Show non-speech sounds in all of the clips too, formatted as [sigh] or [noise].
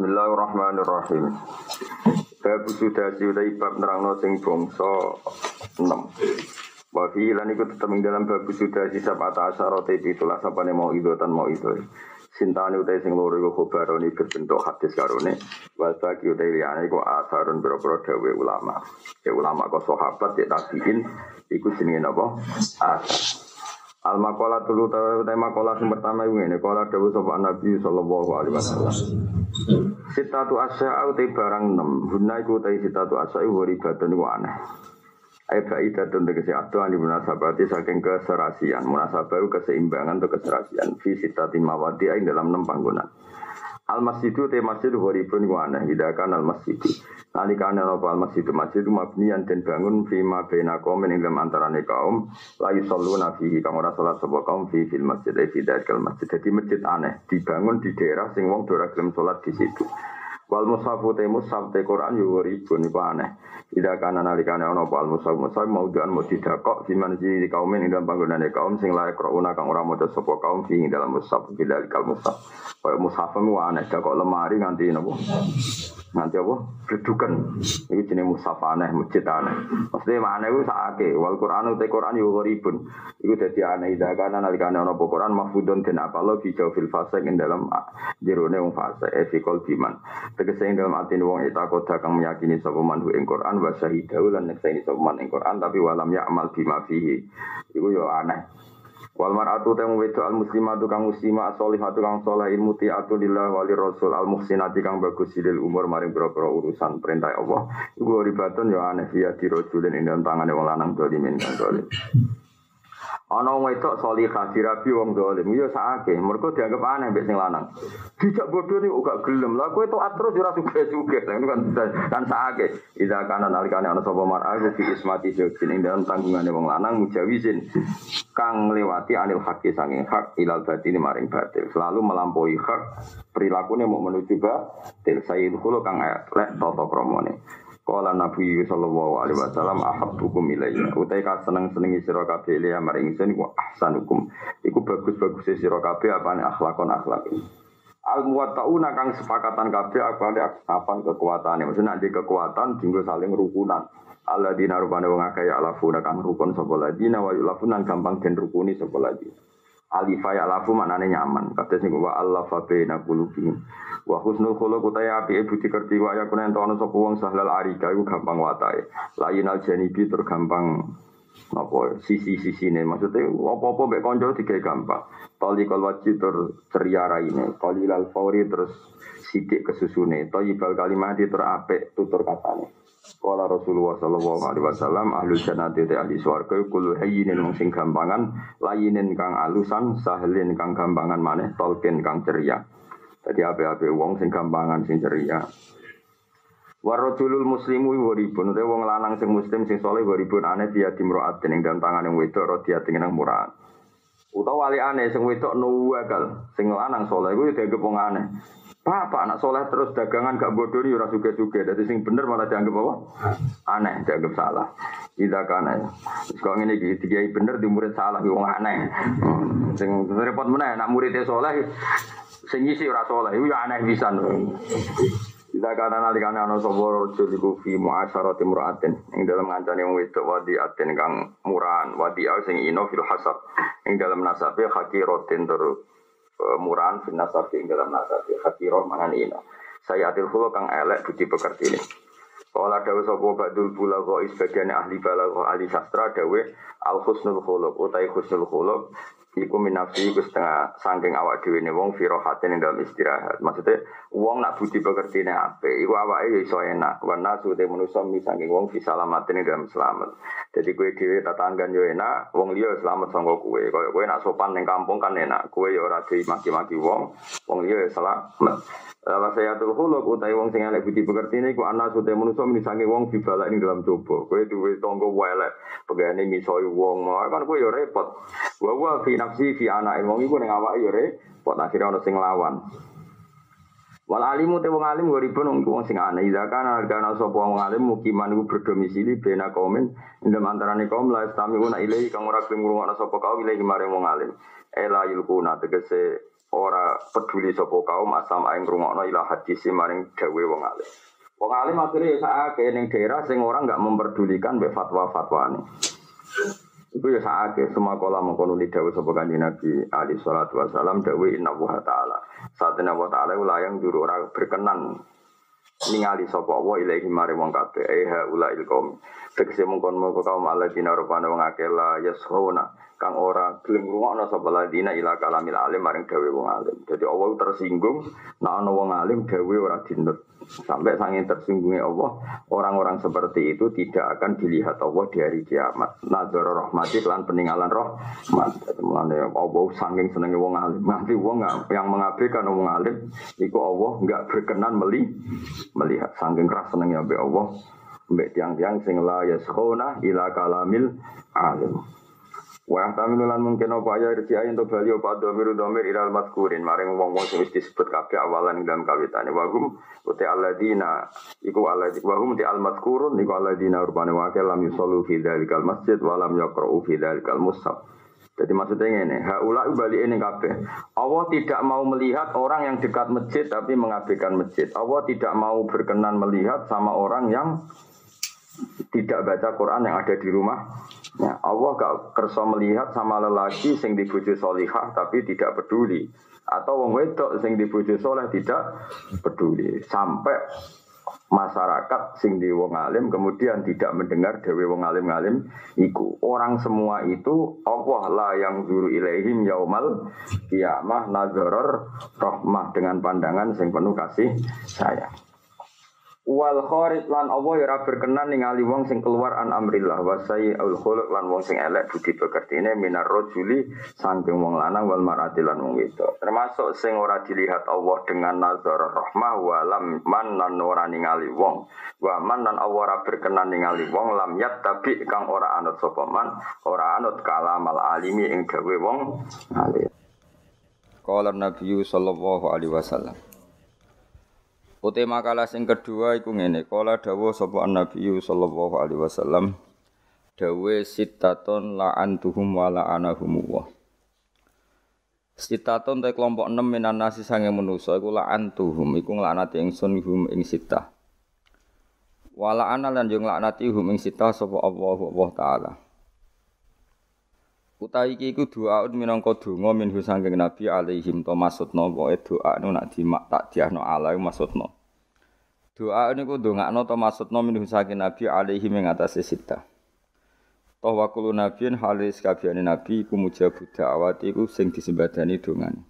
Bismillahirrahmanirrahim. Bab sudah sudah bab nerang sing bongso enam. Wafi lan ikut tetap ing dalam bab sudah sisab ata itu lah pitulah sapane mau itu tan mau itu. Sintani utai sing luar itu khobaroni berbentuk hadis karone. Wa bagi utai liyane itu asarun berobro dewe ulama. Ya ulama kok sahabat ya tasiin ikut sini nopo Asar. Al makalah telu tema makalah yang pertama ini kola dewi sopan Nabi sallallahu Alaihi Wasallam tu asya au te barang enam. Huna iku te sitatu asya iku ribatun iku aneh. Ayo baik datun kesi adu ani munasabati saking keserasian. Munasabah keseimbangan atau keserasian. Fi sitati mawati ayo dalam enam panggonan. Al masjidu te masjid pun iku aneh. Hidakan al masjidu. Nalika ana apa masjid masjid yang den bangun fi ma baina qaum ning dalam antaraning kaum la yusalluna fihi kang ora salat sapa kaum fi fil masjid e fi dalil masjid. Dadi masjid aneh dibangun di daerah sing wong ora gelem salat di situ. Wal musafu te musaf te Quran yo ribun iku aneh. Ida kana nalikane ana apa musaf musaf mau dian mau didakok di di kaum ning dalam panggonane kaum sing layak rauna kang ora maca sapa kaum fi dalam musafu fi kal musafu koyo musafu mu aneh dakok lemari nganti nopo nanti apa gedukan ini jenis musafaneh masjid aneh maksudnya mana itu sakit wal Quran itu Quran yu ya horibun itu jadi aneh idakana ada apa Quran mahfudun dan apa lo bijau fil fasek in dalam ah, jirone yang fasek efikol eh, biman tegesa yang dalam atin wong itu aku kang meyakini sopaman yang Quran wasahidau lan neksaini sopaman yang Quran tapi walam amal bima fihi itu yo ya aneh Wal mar'atu temu wedo al muslimatu kang muslimah asolihatu kang soleh ilmu ti'atu lillah wali rasul al muhsinati kang bagus silil umur maring boro-boro urusan perintah Allah. Iku ribaton yo ya aneh ya dirojulin ing tangane wong lanang dolimin kang dolim. Ana wedok salihah dirabi wong dolim, ya sakake, mergo dianggap aneh mbek sing lanang. Dijak bodoh ni gak gelem. Lah kowe tok terus ora suge-suge, kan kan sakake. Iza kana nalikane ana sapa mar'a fi ismati jin ing dalam tanggungane wong lanang mujawizin kang lewati anil hakki sanging hak ilal batin maring batil. Selalu melampaui hak, prilakune mau menuju batil. Sayyidul kang elek tata kramane. Kala Nabi sallallahu alaihi wasallam ahabbukum ilayya. Utai ka seneng-senengi sira kabeh liya maring ingsun iku ahsanukum. Iku bagus-bagus sira kabeh apane akhlakon akhlak. Al muwattauna kang sepakatan kabeh apane asapan kekuatane. Maksudnya nek kekuatan dinggo saling rukunan. Alladzina rubana wong akeh ya alafuna kang rukun sapa ladina wa yulafunan gampang den rukuni sapa ladina alifa ya lafu maknanya nyaman kata sing wa Allah fa baina Wah wa husnul kholo kutai api ibu dikerti wa ya kuna entah sapa wong sahlal arika itu gampang watai. lain al janibi tergampang apa sisi ini maksudnya apa-apa mek kanca tiga gampang talikal wajib tur ceria raine qalilal fauri terus sidik kesusune tayyibal kalimati tur terape tutur katanya. Sekolah Rasulullah Sallallahu Alaihi Wasallam ahli jannati te ahli Suarga Kulu hayinin wong sing gampangan layinin kang alusan sahelin kang gampangan Mane tolken kang ceria. Jadi abe-abe wong sing gampangan sing ceria. Warajulul muslimu waribun Itu wong lanang sing muslim sing soleh waribun ane dia dimroatin dening dan tangan yang wedok rodia tingenang murah. Utawa wali aneh sing wedok nuwagal sing lanang soleh itu ya dianggep wong aneh. Apa anak soleh terus dagangan gak bodoh ini orang suge-suge. Jadi sing bener malah dianggap apa? Aneh, dianggap salah. tidak kan aneh Terus ini ngene iki dikiai bener di murid salah wong aneh. Sing repot meneh nak muridnya soleh sing isi orang soleh itu ya aneh bisa tidak kana anak ana sapa kufi iku fi mu'asyarati mur'atin yang dalam ngancane wong wedok wadi aten kang muran wadi sing ino fil hasab yang dalam kaki rotin terus Eh, muran finnas sabi dalam nasabi roh mangan ina saya adil hulu kang elek budi pekerti ini ada dawe sapa badul bulago sebagian ahli balago ahli sastra dawe al khusnul khuluq utai khusnul khuluq Iku minafsi iku setengah saking awak dewi nih wong firohatin yang dalam istirahat. Maksudnya wong nak budi pekerti nih ape. Iku awak ya iso enak. Warna sudah manusia mi sangking wong disalamatin ini dalam selamat. Jadi kue dewi tetanggan yo enak. Wong liya selamat sanggup kue. Kalau kue nak sopan neng kampung kan enak. Kue ya orang maki-maki wong. Wong liya ya selamat saya tuh khuluq utai wong sing elek budi ini ku anak sudah menusuk menisangi wong balak ini dalam coba. Kowe duwe tangga elek, pegane misoi wong, kan kue yo ya repot. Wa wa fi nafsi fi anake wong ibu neng awak yo ya repot akhire orang sing lawan. Wal alimu te wong alim pun wong wong sing aneh ida kan argana sapa wong alim mukiman gue berdomisili bena kaumin nih kom lah la istamiuna ilai kang ora kelim anak sopo kau ilai kemarin wong alim. Ela na tegese ora peduli sapa kaum asam aing rungokno ila hadis maring dawe wong alim. Wong alim akhire ya sakake ning daerah sing orang enggak memperdulikan be fatwa-fatwane. Iku ya sakake semua kala mengkono li dawe sapa kanjeng Nabi alaihi salatu wasalam dawe inna wa ta'ala. Satena wa ta'ala ulayang juru ora berkenan ningali sapa wa ilahi mari wong kabeh eh ula il kaum tegese mungkon mongko kaum alladzina rupane wong akeh la kang ora gelem ngrungokno sapa ladina ila kalamil alim maring dawuh wong alim dadi Allah tersinggung nek ana wong alim dawuh ora dinut Sampai sangin tersinggungnya Allah, orang-orang seperti itu tidak akan dilihat Allah di hari kiamat. nazar rahmati lan peninggalan roh. Mulane Allah saking senengi wong alim. Nanti wong yang mengabaikan wong alim iku Allah enggak berkenan meli melihat saking keras senengi Allah. Mbek tiang-tiang sing la yaskhuna ila kalamil alim. Wa tamilu lan mungkin apa ya irji'a untuk bali apa domir domir iral maskurin. maring wong-wong sing wis disebut kabeh awalan dalam kawitane wa hum uti alladzina iku alladzina wa hum ti al mazkurun iku alladzina urbane wa lam yusallu fi dzalikal masjid wa lam yaqra'u fi dzalikal mushaf jadi maksudnya ini, haula bali ini kabeh. Allah tidak mau melihat orang yang dekat masjid tapi mengabaikan masjid. Allah tidak mau berkenan melihat sama orang yang tidak baca Quran yang ada di rumah Ya, Allah gak kerso melihat sama lelaki sing dibujuk solihah tapi tidak peduli atau wong wedok sing dibujuk soleh tidak peduli sampai masyarakat sing di wong alim kemudian tidak mendengar dewi wong alim alim iku orang semua itu Allah lah yang guru ilaihim yaumal kiamah nazaror rahmah dengan pandangan sing penuh kasih sayang wal kharit lan Allah ya berkenan ningali wong sing keluar an amrillah wa sayyi'ul khuluq lan wong sing elek budi pekertine minar rajuli saking wong lanang wal mar'ati lan wong wedok termasuk sing ora dilihat Allah dengan nazar rahmah wa lam man nan ora ningali wong wa man nan Allah ora berkenan ningali wong lam yat tapi kang ora anut sapa man ora anut al alimi ing gawe wong alim Kala Nabi sallallahu alaihi wasallam Utema kala sing kedua iku ngene, kala dawuh sapa Nabi sallallahu alaihi wasallam dawe sitaton la'antuhum wa la'anahum wa. Sitaton te kelompok 6 minan nasi sange manusa iku antuhum iku nglaknati ingsun hum ing sita. Wala ana lan jeng nglaknati hum ing sita sapa Allah Allah taala. Utai iki iku doaun minangka donga minhu sangking Nabi alaihim to maksudna pokoke doakno nak dimak tak diahno ala iku Doa niku ndongakno to maksudna minhu sangking Nabi alaihim ing atase sita. Toh wa kulo halis kabiyane nabi iku mujabu da'awati iku sing disembadani dongane.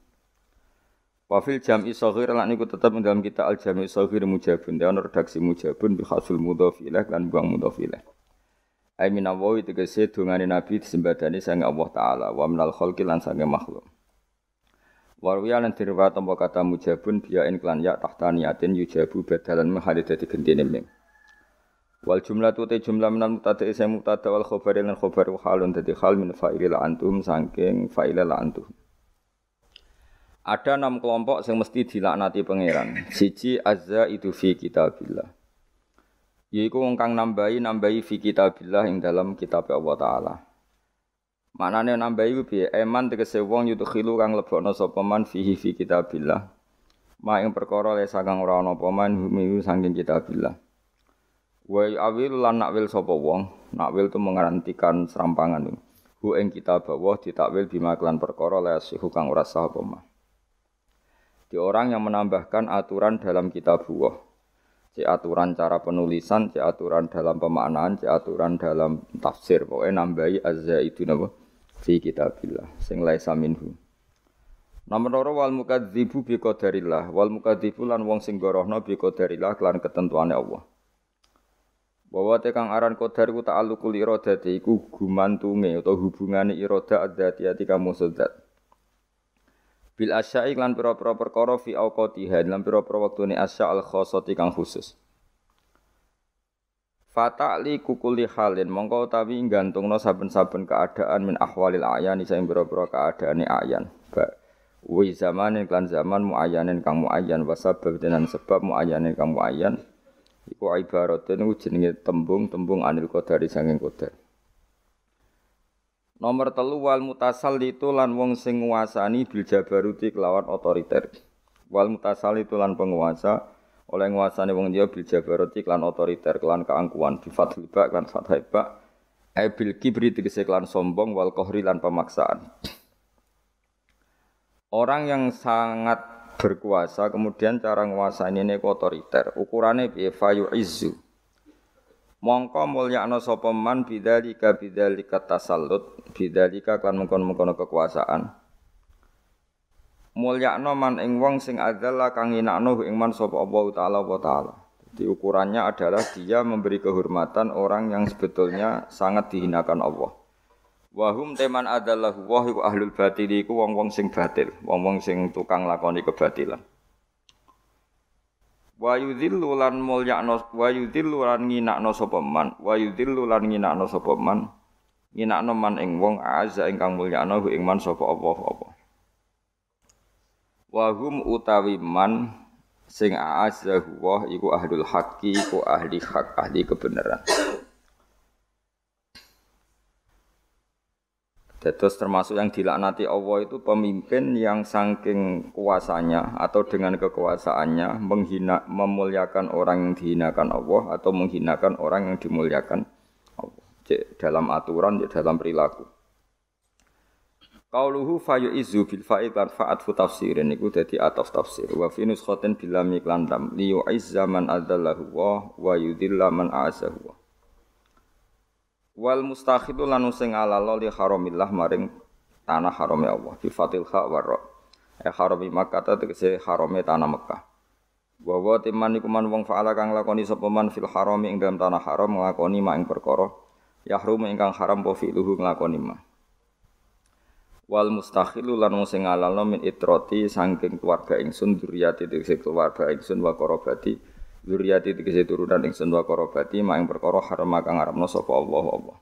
Wafil jam'i saghir lan niku tetep dalam kita al jam'i saghir mujabun. Dewan redaksi mujabun bi khasul mudhaf ilaih lan buang mudhaf ilaih. Ai minawawi tegese dongane Nabi disembadani sang Allah taala wa minal khalqi lan sange makhluk. Warwiya lan diriwayat kata mujabun biyain klan ya tahta niatin yujabu badalan mahali dadi gentine ming. Wal jumlah tu te jumlah minal mutada isa mutada wal khabar lan khabar halun dadi hal min fa'ilil antum saking fa'ilil antum. Ada enam kelompok yang mesti dilaknati pangeran. Siji azza itu fi kitabillah yaiku wong kang nambahi nambahi fi kitabillah ing dalam kitab Allah taala. maknane nambahi ku piye? Eman tegese wong yudkhilu kang lebokno sapa man fihi fi kitabillah. Ma ing perkara le sagang ora ana apa man humiyu saking kitabillah. Wa awil lan nakwil sapa wong, nakwil tu mengarantikan serampangan. Hu ing kitab Allah ditakwil bima kelan perkara le sihu kang ora sah apa Di orang yang menambahkan aturan dalam kitab Allah cek aturan cara penulisan, cek aturan dalam pemaknaan, cek aturan dalam tafsir. Pokoknya nambahi azza itu napa fi kitabillah sing laisa minhu. Nomor loro wal mukadzibu bi qadarillah, wal mukadzibu lan wong sing gorohna bi qadarillah kelan ketentuane Allah. Bahwa te kang aran qadar ku ta'alluqul iradati iku gumantunge utawa hubungane hati hati kamu sedat bil asya'i lan pira-pira perkara fi auqatiha lan pira-pira wektune asya al khassati kang khusus Fata'li kukuli halin mongko utawi gantungno saben-saben keadaan min ahwalil ayani sing pira-pira keadaane ayan. Ba wi zamanin klan zaman muayyanin kang muayyan wa sebab denan sebab muayyanin kang muayyan. Iku ibaratene jenenge tembung-tembung anil qadari sanging qadar. Nomor telu wal mutasal itu lan wong sing nguasani bil jabaruti kelawan otoriter. Wal mutasal itu lan penguasa oleh nguasani wong dia bil jabaruti kelan otoriter kelan keangkuan, bi fathil kelan kan fathai e bil kibri tegese kelan sombong wal kohri lan pemaksaan. Orang yang sangat berkuasa kemudian cara nguasani ini otoriter. Ukurannya bi fayu izu mongko mulyakno sapa man bidzalika bidzalika tasallut bidzalika kan mengkon-mengkon kekuasaan mulyakno man ing wong sing adzalla kang inakno ing man sapa Allah taala wa taala Jadi ukurannya adalah dia memberi kehormatan orang yang sebetulnya sangat dihinakan Allah Wahum teman adalah wahyu ahlul batiliku wong-wong sing batil, wong-wong sing tukang lakoni kebatilan wa yudhillu lan mulyakno wa yudhillu lan nginakno sapa man wa yudhillu lan nginakno sapa man nginakno man ing wong azza ingkang mulyakno ing man sapa Allah apa wa hum utawi man sing azza huwa iku ahlul haqqi iku ahli hak ahli kebenaran Dados termasuk yang dilaknati Allah itu pemimpin yang saking kuasanya atau dengan kekuasaannya menghina memuliakan orang yang dihinakan Allah atau menghinakan orang yang dimuliakan Allah. Cik, dalam aturan, cik, dalam perilaku. Kauluhu fayu izu bil faid lan fa'at fu tafsirin iku dadi ataf tafsir. Wa finus nuskhatin bil lam iklan dam li yu'izza man adallahu wa wa yudilla man a'azahu wal mustakhidu lanu sing alala li haramillah maring tanah harame Allah di fatil kha warra e harami Makkah ta tegese harame tanah Mekah wa wa timan wong faala kang lakoni sapa man fil harami ing dalam tanah haram nglakoni mak ing perkara yahrum ingkang haram po fi'luhu nglakoni ma wal mustakhilu lan sing alala min itrati saking keluarga ingsun duriyati tegese keluarga ingsun wa qorobati Zuriati tegese turunan ing wa korobati ma perkoro perkara haram kang ngaramno sapa Allah Allah.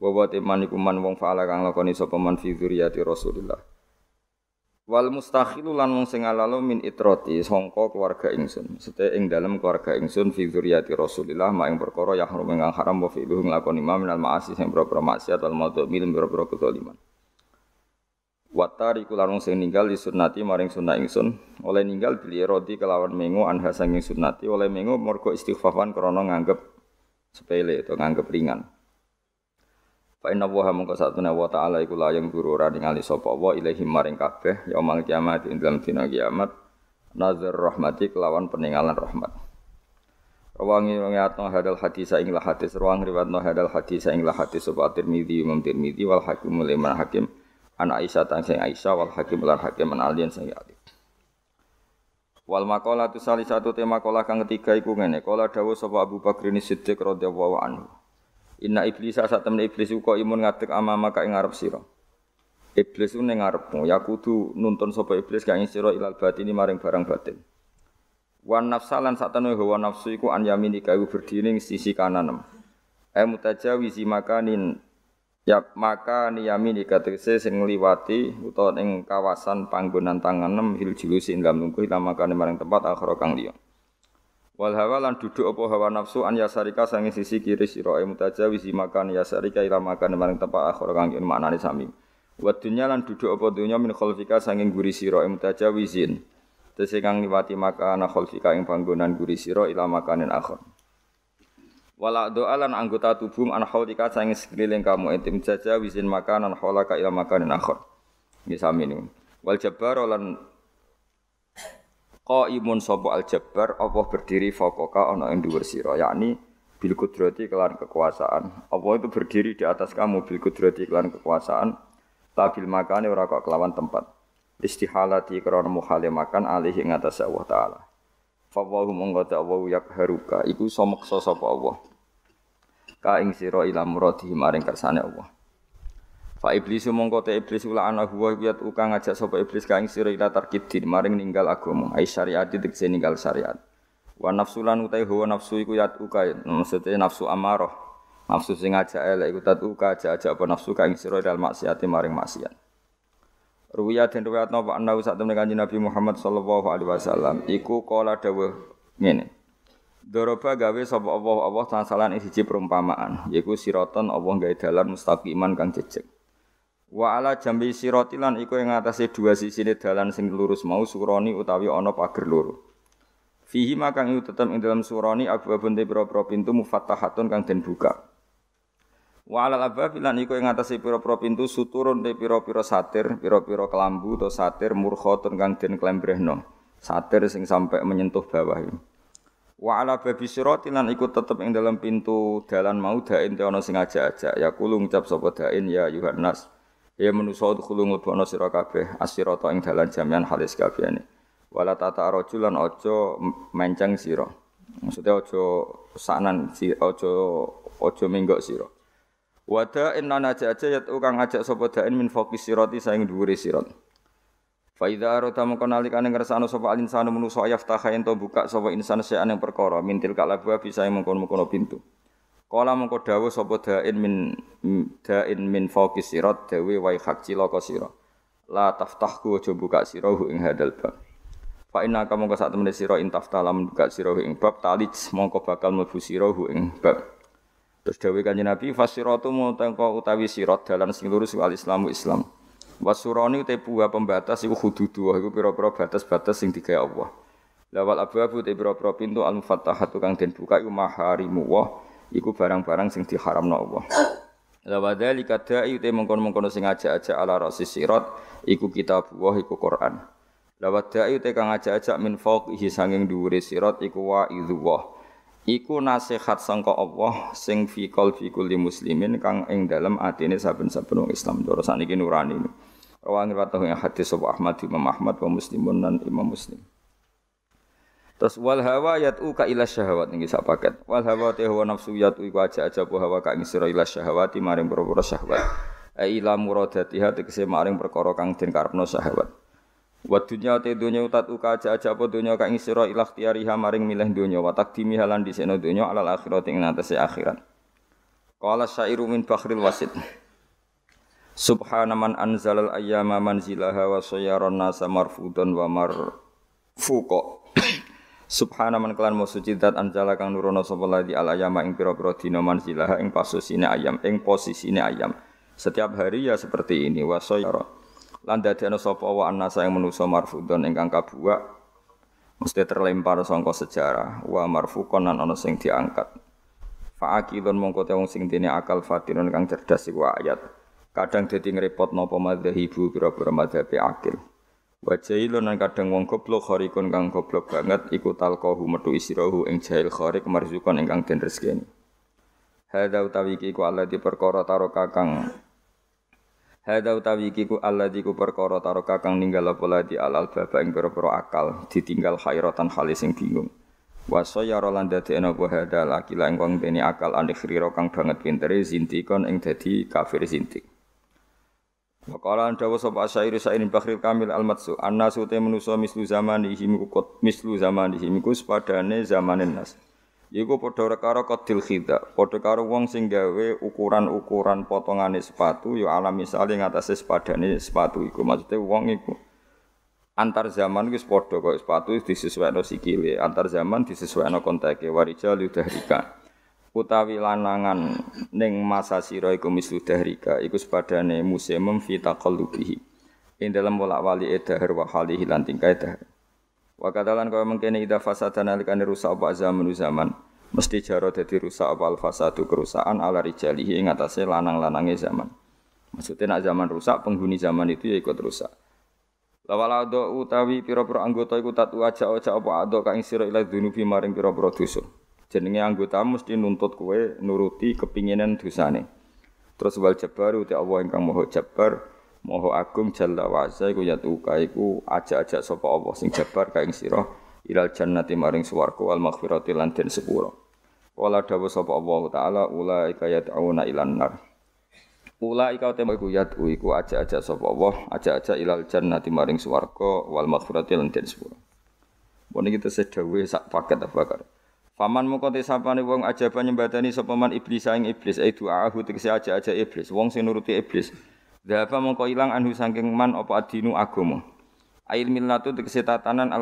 Wa temaniku wong faala kang lakoni sapa man fi zuriati Wal mustakhilu lan wong sing alalo min itroti sangka keluarga ingsun. Sete ing dalem keluarga ingsun fi zuriati rasulullah ma yang perkara ya haram kang haram wa fi lakoni ma minal ma'asi sing boro maksiat wal madzmil boro kedzaliman. Watari kularung sing ninggal di sunnati maring sunnah ingsun oleh ninggal beli roti kelawan mengu anha sanging sunnati oleh mengu morgo istighfafan krono nganggep sepele atau nganggep ringan. Fa inna wa ka satuna wa ta'ala iku la yang guru ora ningali sapa wa ilahi maring kabeh yaumul kiamat ing dalam dina kiamat nazar rahmati kelawan peninggalan rahmat. Rawangi riwayatno hadal hati ing la hadis, rawang riwayatno hadal hati ing la hadis sapa Tirmizi Imam Tirmizi wal Hakim mulai Hakim anak Aisyah tang sing Aisyah wal hakim lan hakim an alien sing alim Wal makalah tu salah satu tema kola kang ketiga iku ngene. Kola dawuh sapa Abu Bakr ini Siddiq radhiyallahu anhu. Inna iblis asa temen iblis uko imun ngatik amama ka ing ngarep sira. Iblis ning ngarepmu ya kudu nuntun sapa iblis kang sira ilal ini maring barang batin. Wan nafsalan satene hawa nafsu iku an yamini kae berdiri sisi kananem. E mutajawizi makanin Ya maka Niyami kategese sing ngliwati utawa ing kawasan panggonan tanganem hil julusi ing lungguh lamakane maring tempat akhir kang liya. Wal hawa lan duduk apa hawa nafsu an yasarika sange sisi kiri sira e mutajawiz makan yasarika ila makan maring tempat akhir kang yen maknane sami. Wa dunya lan duduk apa dunya min khalfika sange guri sira e mutajawizin. Tese kang liwati makan khalfika ing panggonan guri sira ila makanin akhir. Walak doa lan anggota tubuh an haulika yang sekeliling kamu intim jaja wisin makanan haulaka ila makanin akhir. Nggih sami niku. Wal jabbar lan imun sapa al jabbar Allah berdiri fokoka ono yang dua siro. yakni bil kudrati kelan kekuasaan. allah itu berdiri di atas kamu bil kudrati kelan kekuasaan tabil makan ora kok kelawan tempat. Istihalati karena muhale makan alih ing atas Allah taala. Fawahu Allah yakharuka iku someksa sapa Allah ka ing sira ila muradi maring kersane Allah Fa iblis mongko te iblis ula ana huwa yat uka ngajak sapa iblis ka ing sira ila tarkidin maring ninggal agama ai syariat dikse ninggal syariat wa nafsu lan utai huwa nafsu iku yat uka maksudnya nafsu amarah nafsu sing ngajak elek iku tat uka ajak-ajak apa nafsu ka ing sira ila maksiate maring maksiat Ruwiyah dan ruwiyat nopo anna usat temen kanji Nabi Muhammad sallallahu alaihi wasallam Iku kola dawe ini. Doroba gawe sapa Allah Allah tasalan ing siji perumpamaan yaiku siraton Allah gawe dalan mustaqiman kang jejeg. Wa ala jambi sirotilan iku ing atase dua sisine dalan sing lurus mau suroni utawi ono pager luru. Fihi makang iku tetep ing dalam suroni abwabun te pira-pira pintu mufattahatun kang den buka. Wa ala abwab lan iku ing atase pira-pira pintu suturun te pira-pira satir, pira-pira kelambu to satir murkhatun kang den klembrehno. Satir sing sampai menyentuh bawah. Ini. Wa ala babi sirotin lan ikut tetep ing dalam pintu dalan mau dain te ono sing aja-aja ya kulung cap sapa dain ya Yohanes. Ya manusa kulung mlebono sira kabeh asirata ing dalan jamian halis kabehane. Wala tata rajulan aja menceng sira. Maksudnya aja sanan aja aja menggok sira. Wada inna aja aja ya tukang ajak sapa dain min faqis sirati saing dhuwure sirat. Faida rota mengkonalik aneh ngerasa anu sopa alin sanu menuso ayaf buka sofa insan sean yang perkara mintil buah bisa yang mengkon mengkono pintu. Kala mengko dawu sopa dain min dain min fokus sirat dawi wai hak ciloko siro. La taftahku coba buka siro ing hadal bab. Fa inna kamu ke saat temene intaf talam buka siro ing bab talits mongko bakal melbu siro hu ing bab. Terus dewi kanjeng Nabi mau tengko utawi sirat dalan sing lurus wal islamu Islam. Wasurani te buah pembatas iku hududu iku pira-pira batas-batas sing digawe Allah. Lawal abwabu te pira-pira pintu al-mufattahatu kang den buka iku maharimu wa iku barang-barang sing diharamno Allah. Lawadali kadai te mengkon-mengkon sing ajak-ajak ala rasi sirat iku kitab wa iku Quran. Lawadai te kang ajak-ajak min fawqihi sanging dhuwure sirat iku wa idzuwah. Iku nasihat sangka Allah sing fi qalbi kulli muslimin kang ing dalem atine saben-saben wong Islam. Loro saniki nurani. Rawangi watahu yang hadis sapa Ahmad Imam Ahmad wa Muslimun dan Imam Muslim. Terus wal hawa yat'u ka ila syahwat ini saya paket. Wal hawa te hawa nafsu yat'u iku aja aja bu hawa ka ngisira ila syahwati maring perkara syahwat. E ila hati kese maring perkara kang den karepno syahwat. Wa dunya te dunya utat uka aja aja bu dunya ka ngisira ila ikhtiyariha maring milih dunya wa taqdimi halan dhisikno dunya alal akhirat ing akhirat. Qala syairu min bakhril wasit. Subhana man anzalal ayyama manzilaha wa sayyaran nasa marfudan wa marfuqa. [coughs] Subhana man kelan mau suci dat anzala kang nurono sapa di al ing pira-pira dina manzilaha ing pasusine ayam ing posisine ayam. Setiap hari ya seperti ini wa sayyara. Lan dadekno sapa wa annasa ing manusa marfudan ingkang kabuak mesti terlempar sangka sejarah wa marfuqan lan ana sing diangkat Fa'akilun aqilun mongko wong sing dene akal fatinun kang cerdas iku ayat kadang dadi ngrepot napa madzhabu pira-pira madzhabe akil. Wa jailun lan kadang wong goblok kharikun kang goblok banget iku talqahu metu isirahu ing jail kharik marzukon ingkang den rezekini. Hadza utawi iki ku Allah di perkara taroka kang Hadza utawi iki ku Allah di ku perkara taroka kang ninggal apa ladi alal baba ing pira-pira akal ditinggal khairatan khalis sing bingung. Wa sayara lan dadekno apa hadal akila ing wong akal anik kang banget pintere zintikon ing dadi kafir zintik. Wakala dawa sapa asyairi Syairin bakhril kamil al matsu annasu te manusa mislu zamani himiku kot mislu zamani himiku sepadane zamanin nas. Iku podo karo kodil khida, Podo karo wong sing gawe ukuran-ukuran potongane sepatu ya alam misalnya ngatasé sepadane sepatu iku maksude wong iku antar zaman wis padha kok sepatu si sikile, antar zaman disesuaikno konteke warijal yudahrika utawi lanangan ning masa sira iku mislu dahrika iku sepadane musim memfita taqallubihi ing dalam wolak-wali dahar wa halihi lan tingkae dahar wa kadalan kaya mengkene ida fasadan alikane rusak apa zaman zaman mesti jaro dadi rusak apa al fasadu kerusakan ala rijalihi ing atase lanang-lanange zaman maksudnya nak zaman rusak penghuni zaman itu ya ikut rusak Lawala do utawi pira-pira anggota iku tatu aja aja apa ado kang sira ila dunubi maring pira-pira dusun jenenge anggota mesti nuntut kue nuruti kepinginan dosane. Terus wal jabaru te Allah ingkang moho jabar, moho agung jalla wa azza iku yatuka iku ajak-ajak sapa Allah sing jabar kaing sira ilal jannati maring swarga wal maghfirati lan den sepuro. Wala dawu sapa Allah taala ulaika yad'una ilan nar. Ulaika te iku yatu iku ajak-ajak sapa Allah, ajak-ajak ilal jannati maring swarga wal maghfirati lan den sepuro. kita sedawe sak paket apa kare. Faman moko te sapane wong ajaban nyembatani sapa man iblis saing iblis ai duaahu tegese aja-aja iblis wong sing nuruti iblis. Dhapa mongko ilang anhu saking man apa adinu agama. Ail millatu tegese tatanan al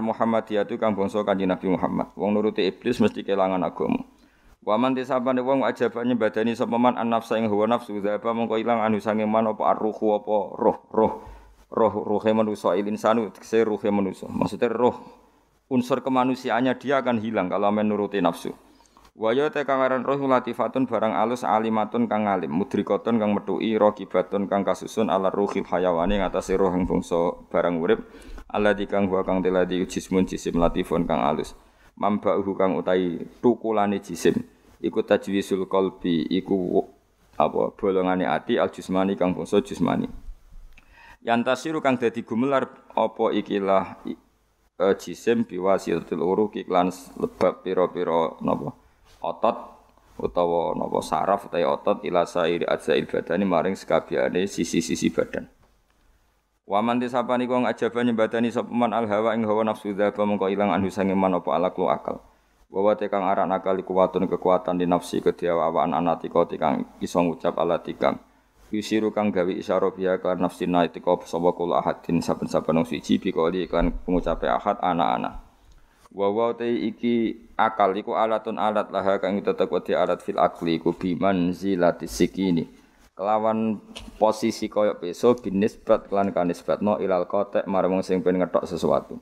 tu kang bangsa Kanjeng Nabi Muhammad. Wong nuruti iblis mesti kelangan agama. Waman tisabane wong ajaban nyembadani sapa man an nafsa ing hawa nafsu dhapa mongko ilang anhu saking man apa arruhu apa roh roh roh ruhe manusa il insanu tegese ruhe manusa. Maksudnya roh unsur kemanusiaannya dia akan hilang kalau menuruti nafsu. Wayo ya te kangaran roh latifatun barang alus alimatun kang alim mudrikatun kang metuki raqibatun kang kasusun ala ruhil hayawani ngatasi roh ing bangsa barang urip ala dikang wa kang teladi jismun jisim latifun kang alus mamba uhu kang utai tukulane jisim iku tajwisul qalbi iku apa bolongane ati al jismani kang bangsa jismani yantasiru kang dadi gumelar apa ikilah uh, jisim biwasitatil ya, uruki lan lebab piro-piro napa otot utawa napa saraf utawa otot ila sairi ajzail badani maring sekabiane sisi-sisi badan. Wa man tisapani kong ajaba nyembadani sopman al hawa ing hawa nafsu dzaba mengko ilang anu sange man apa alaklu akal. Wawa tekang aran akal kuwatun kekuatan di nafsi anatiko anati kang ucap ala alatikam yusiru kang gawe isyara biya kan nafsin naitiko sapa kula ahadin saben-saben siji bikali iklan pengucape ahad anak-anak wa wa iki akal iku alatun alat laha kang tetep wedi alat fil akli iku biman zilati sikini kelawan posisi koyo peso binisbat kelan no ilal kotek marang sing pengen ngetok sesuatu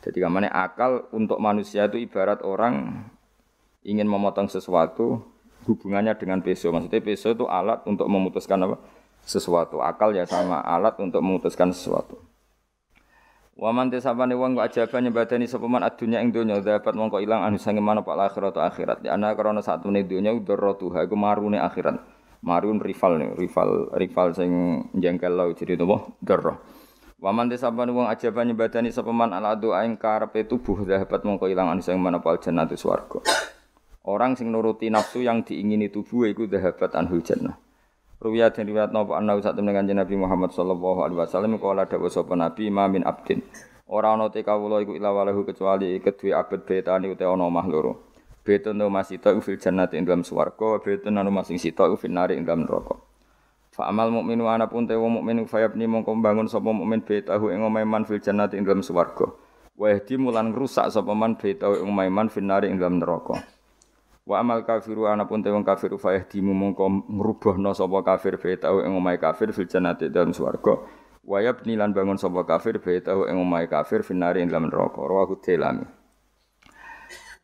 jadi kamane akal untuk manusia itu ibarat orang ingin memotong sesuatu hubungannya dengan peso. Maksudnya peso itu alat untuk memutuskan apa? sesuatu. Akal ya sama alat untuk memutuskan sesuatu. Waman tesapane wong kok ajaba nyebadani sapa man adunya ing donya dapat mongko ilang anu sange mana pak akhirat akhirat. Ya ana krana satune donya ha iku marune akhirat. Marun rival nih, rival rival sing jengkel lo jadi boh darah. Waman tesapane wong ajaba nyebadani sapa man ala doa ing karepe tubuh dapat mongko ilang anu sange mana pak jannatu swarga. Orang sing nuruti nafsu yang diingini tubuh iku dhahabat anhu jannah. Ruwiya dan riwayat napa anna usat temen kanjeng Nabi Muhammad sallallahu alaihi wasallam kala dawuh sapa Nabi mamin abdin. Ora ana te kawula iku ila walahu kecuali kedue abad betani uta ana omah loro. Betun no masita fil jannati ing dalam swarga, betun anu masing sita fil nari ing dalam neraka. Fa amal mukminu ana pun te wong mukmin fayabni mongko bangun sapa mukmin betahu ing omahe man fil jannati ing dalam swarga. Wa yahdi mulan ngrusak sapa man betahu ing omahe man fil nari ing dalam neraka. Wa amal kafiru anapun tewang kafir fa yahdimu mongko ngrubuhna sapa kafir fi tau ing kafir fil jannati dalam swarga. Wa yabni bangun sapa kafir fi tau ing kafir finari ing dalam neraka. Rawahu telami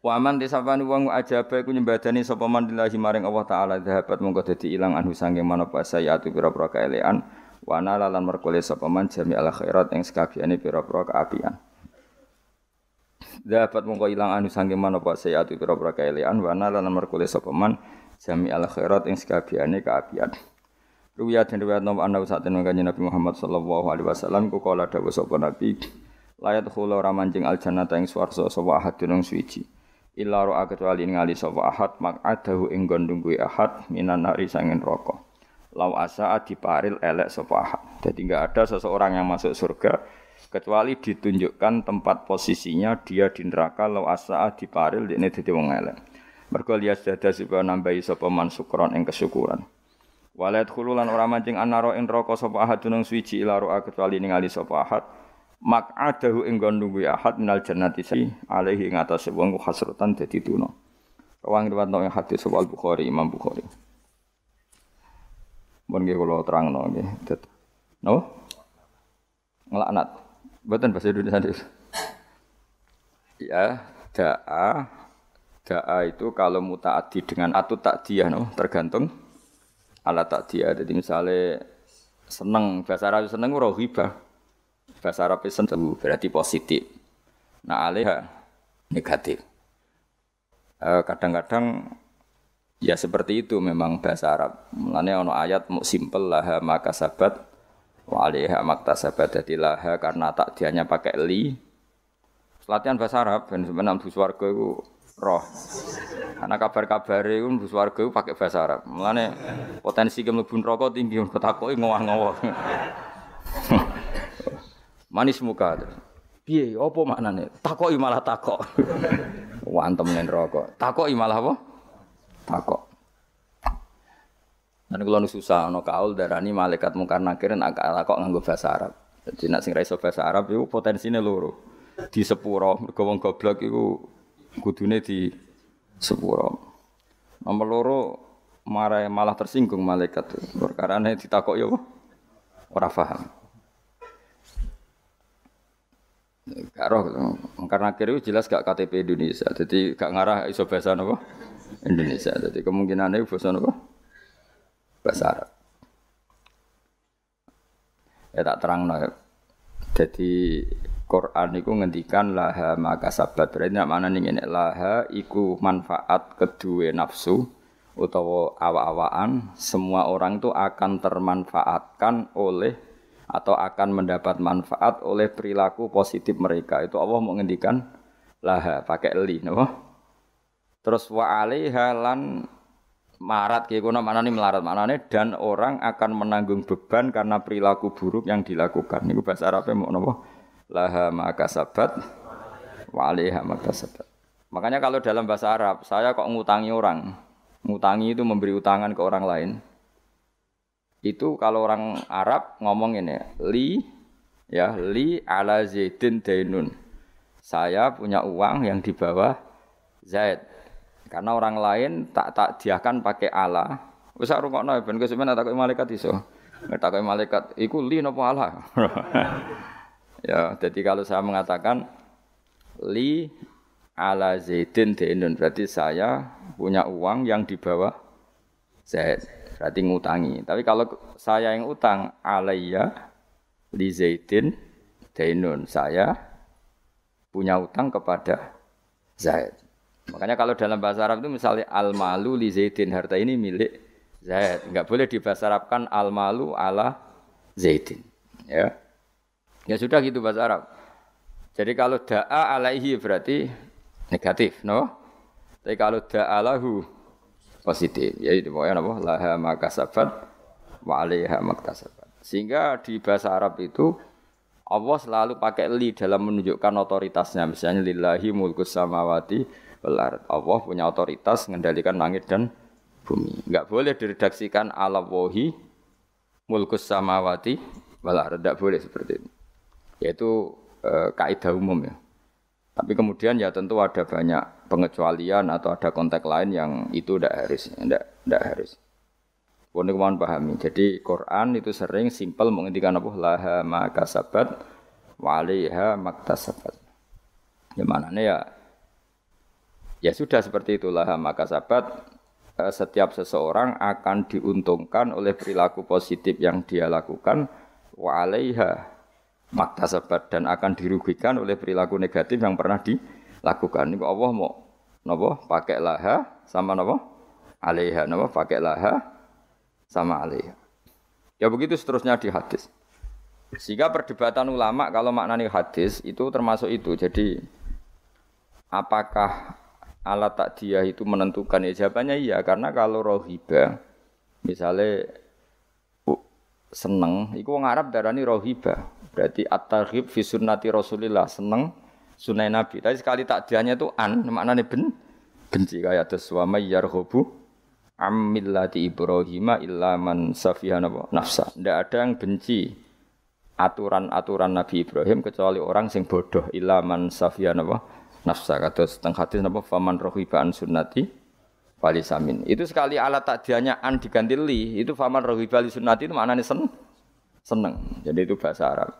Wa man tisafani wong ajabe ku nyembadani sapa man maring Allah taala dhahabat mongko dadi ilang anhu mana pasai sayatu pira-pira kaelean. Wa nalalan merkole sapa man jami ala khairat ing sekabiane pira-pira keapian. Dapat mongko ilang anu pak saya sayatu pura pura kaelian wana lana merkule sopeman jami al khairat ing sekabiane kaabian. Ruya dan riwayat nom ana usat Nabi Muhammad sallallahu alaihi wasallam ku kala ada Nabi layat khula ramanjing mancing al jannata ing sopa ahad dunung suici Illa ro'a kecuali ningali sopa ahad mak adahu ing gondung kuwi ahad minan nari sangin rokok. Lau asa paril elek sopa ahad. Jadi nggak ada seseorang yang masuk surga kecuali ditunjukkan tempat posisinya dia di neraka lo asaa diparil ini dadi wong elek mergo lias dada supaya nambahi sapa man syukron ing kesyukuran walat khululan orang mancing anaro ing neraka sapa ahad dunung suci ilaro kecuali ningali sapa ahad mak adahu ing gondunggu ahad minal jannati si alaihi ing atase wong hasrutan dadi tuna Rawang riwayat nang hadis sapa Bukhari Imam Bukhari Mun kula terangno nggih. no Ngelaknat. Buatan bahasa Indonesia itu. Ya, da'a da'a itu kalau mutaati dengan atu takdiyah no, tergantung ala takdiyah. Jadi misalnya seneng bahasa Arab seneng rohiba bahasa Arab seneng berarti positif. Nah alih negatif. Eh, kadang-kadang ya seperti itu memang bahasa Arab. Mulanya ono ayat mau simple lah maka sahabat wa alaiha maktasaba dadi laha karena takdiannya pakai li latihan bahasa Arab ben menang bu swarga iku roh karena kabar-kabar itu bu swarga iku pakai bahasa Arab mulane potensi ke rokok tinggi untuk takoi ngowah-ngowah [laughs] manis muka piye apa maknane takoi malah takok [laughs] wantem rokok takoi malah apa takok dan kalau nu susah, nu kaul ini malaikat mungkar nakirin agak ala kok nganggo bahasa Arab. Jadi nak sing raiso bahasa Arab itu potensinya loro. Di sepuro, gawang goblok itu kudune di sepuro. Nomor loro marai malah tersinggung malaikat. Perkara ini ditakok yo ya, ora faham, Gak roh, mungkar nakir itu jelas gak KTP Indonesia. Jadi gak ngarah iso bahasa apa? Indonesia. Jadi kemungkinan itu bahasa apa? bahasa Arab. Ya tak terang no. Ya. Jadi Quran itu ngendikan laha maka sabat berarti mana nih ini laha iku manfaat kedua nafsu utawa awa-awaan semua orang itu akan termanfaatkan oleh atau akan mendapat manfaat oleh perilaku positif mereka itu Allah mau ngendikan laha pakai li no? terus wa alaiha marat kayak kono mana nih melarat mana nih dan orang akan menanggung beban karena perilaku buruk yang dilakukan. Ini bahasa Arabnya mau nopo laha maka sabat waliha maka sabat. Makanya kalau dalam bahasa Arab saya kok ngutangi orang, ngutangi itu memberi utangan ke orang lain. Itu kalau orang Arab ngomong ini ya, li ya li ala zaidin dainun. Saya punya uang yang di bawah Zaid karena orang lain tak tak diahkan pakai Allah. Usah rungokno ben kowe sampeyan takoki malaikat iso. Takoki malaikat iku li napa Allah. [laughs] ya, jadi kalau saya mengatakan li ala Zaidin Denun berarti saya punya uang yang dibawa Zaid berarti ngutangi. Tapi kalau saya yang utang alaiya li Zaidin Denun saya punya utang kepada Zaid. Makanya kalau dalam bahasa Arab itu misalnya al-malu li Zaidin, harta ini milik Zaid. Enggak boleh dibasarapkan al-malu ala Zaidin. Ya. Ya sudah gitu bahasa Arab. Jadi kalau da'a alaihi berarti negatif, no? Tapi kalau da'alahu positif. Ya itu pokoknya apa? Laha makasabat wa alaiha maktasabat. Sehingga di bahasa Arab itu Allah selalu pakai li dalam menunjukkan otoritasnya. Misalnya lillahi mulkus samawati wal Allah punya otoritas mengendalikan langit dan bumi. Enggak boleh diredaksikan ala wahi mulkus samawati wal Enggak boleh seperti itu. Yaitu e, kaidah umum ya. Tapi kemudian ya tentu ada banyak pengecualian atau ada konteks lain yang itu tidak harus, tidak tidak harus. Pun kemauan pahami. Jadi Quran itu sering simpel menghentikan apa laha maka sabat waliha maktasabat. Gimana nih ya Ya sudah seperti itulah maka sahabat eh, setiap seseorang akan diuntungkan oleh perilaku positif yang dia lakukan wa alaiha sahabat dan akan dirugikan oleh perilaku negatif yang pernah dilakukan. Ini Allah mau napa pakai laha sama napa alaiha napa pakai laha sama alaiha. Ya begitu seterusnya di hadis. Sehingga perdebatan ulama kalau maknani hadis itu termasuk itu. Jadi apakah alat dia itu menentukan ya jawabannya iya karena kalau rohiba misalnya seneng iku wong Arab darani rohiba berarti at tarhib fi sunnati Rasulillah seneng sunai Nabi tapi sekali tak nya itu an maknanya ben benci kayak terus wa yarhubu ammillati Ibrahim illa man safiha nafsa. Tidak ada yang benci aturan-aturan Nabi Ibrahim kecuali orang sing bodoh illa man safiha nafsa nafsa kados teng hadis napa faman rohiba an sunnati falisamin. Itu sekali alat takdianya an diganti li, itu faman rohiba li sunnati itu maknane sen seneng. Jadi itu bahasa Arab.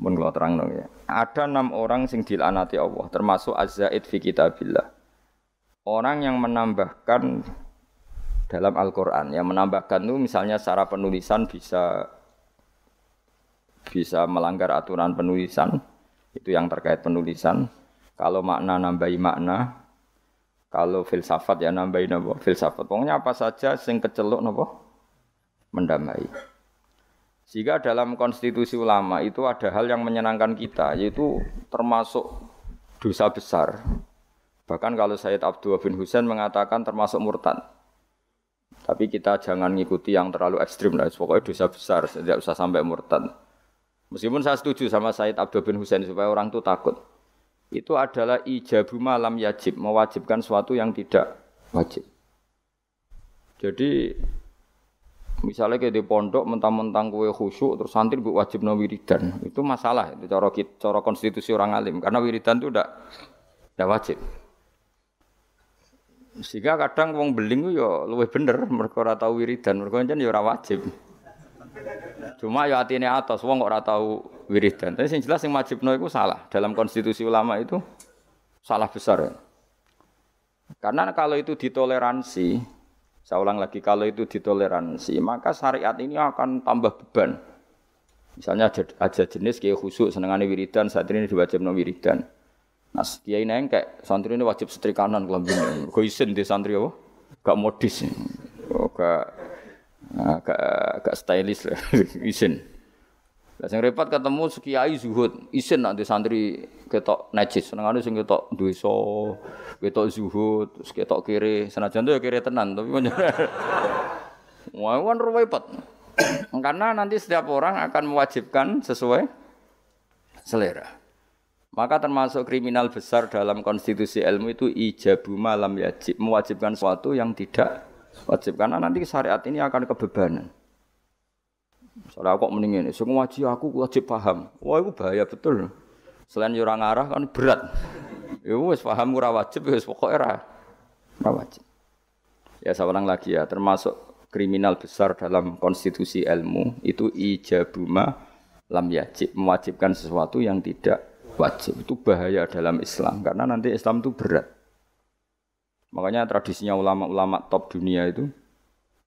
Mun kula terangno ya. Ada enam orang sing dilanati Allah, termasuk az-zaid fi kitabillah. Orang yang menambahkan dalam Al-Qur'an, yang menambahkan itu misalnya secara penulisan bisa bisa melanggar aturan penulisan, itu yang terkait penulisan. Kalau makna nambahi makna, kalau filsafat ya nambahi nopo filsafat. Pokoknya apa saja sing kecelok, napa mendamai. Sehingga dalam konstitusi ulama itu ada hal yang menyenangkan kita, yaitu termasuk dosa besar. Bahkan kalau Said Abdul bin Husain mengatakan termasuk murtad. Tapi kita jangan ngikuti yang terlalu ekstrim lah. Pokoknya dosa besar, tidak usah sampai murtad. Meskipun saya setuju sama Said Abdul bin Husain supaya orang itu takut. Itu adalah ijabu malam yajib, mewajibkan sesuatu yang tidak wajib. Jadi misalnya kayak di pondok mentang-mentang kue khusyuk terus santri bu wajib no wiridan itu masalah itu cara cara konstitusi orang alim karena wiridan itu tidak tidak wajib sehingga kadang wong beling yo luwih bener mereka ora tau wiridan mereka jan yo ora wajib Cuma ya atine atas wong ora tahu wiridan. Tapi sing jelas sing wajibno iku salah. Dalam konstitusi ulama itu salah besar. Karena kalau itu ditoleransi, saya ulang lagi kalau itu ditoleransi, maka syariat ini akan tambah beban. Misalnya aja, jenis kayak khusuk senengane wiridan, saat ini diwajibno wiridan. Nah, kiai nengkek, santri ini wajib setrikanan kelambine. Kau isin di santri apa? Gak modis. Gak Nah, agak agak stylish lah [laughs] isin lah sing repot ketemu sekiai zuhud isin nanti santri ketok najis senengane sing ketok duiso ketok zuhud terus ketok kiri senajan tuh ya kiri tenan tapi [laughs] Wah, kan repot. [clears throat] Karena nanti setiap orang akan mewajibkan sesuai selera. Maka termasuk kriminal besar dalam konstitusi ilmu itu ijabu malam yajib mewajibkan sesuatu yang tidak Wajib karena nanti syariat ini akan kebebanan. Soalnya aku mendingin, semua wajib aku wajib paham. Wah, itu bahaya betul. Selain orang arah kan berat. Ya wis paham murah wajib ya wis pokok era Ora wajib. Ya saya lagi ya, termasuk kriminal besar dalam konstitusi ilmu itu ijabuma lam yajib mewajibkan sesuatu yang tidak wajib itu bahaya dalam Islam karena nanti Islam itu berat Makanya tradisinya ulama-ulama top dunia itu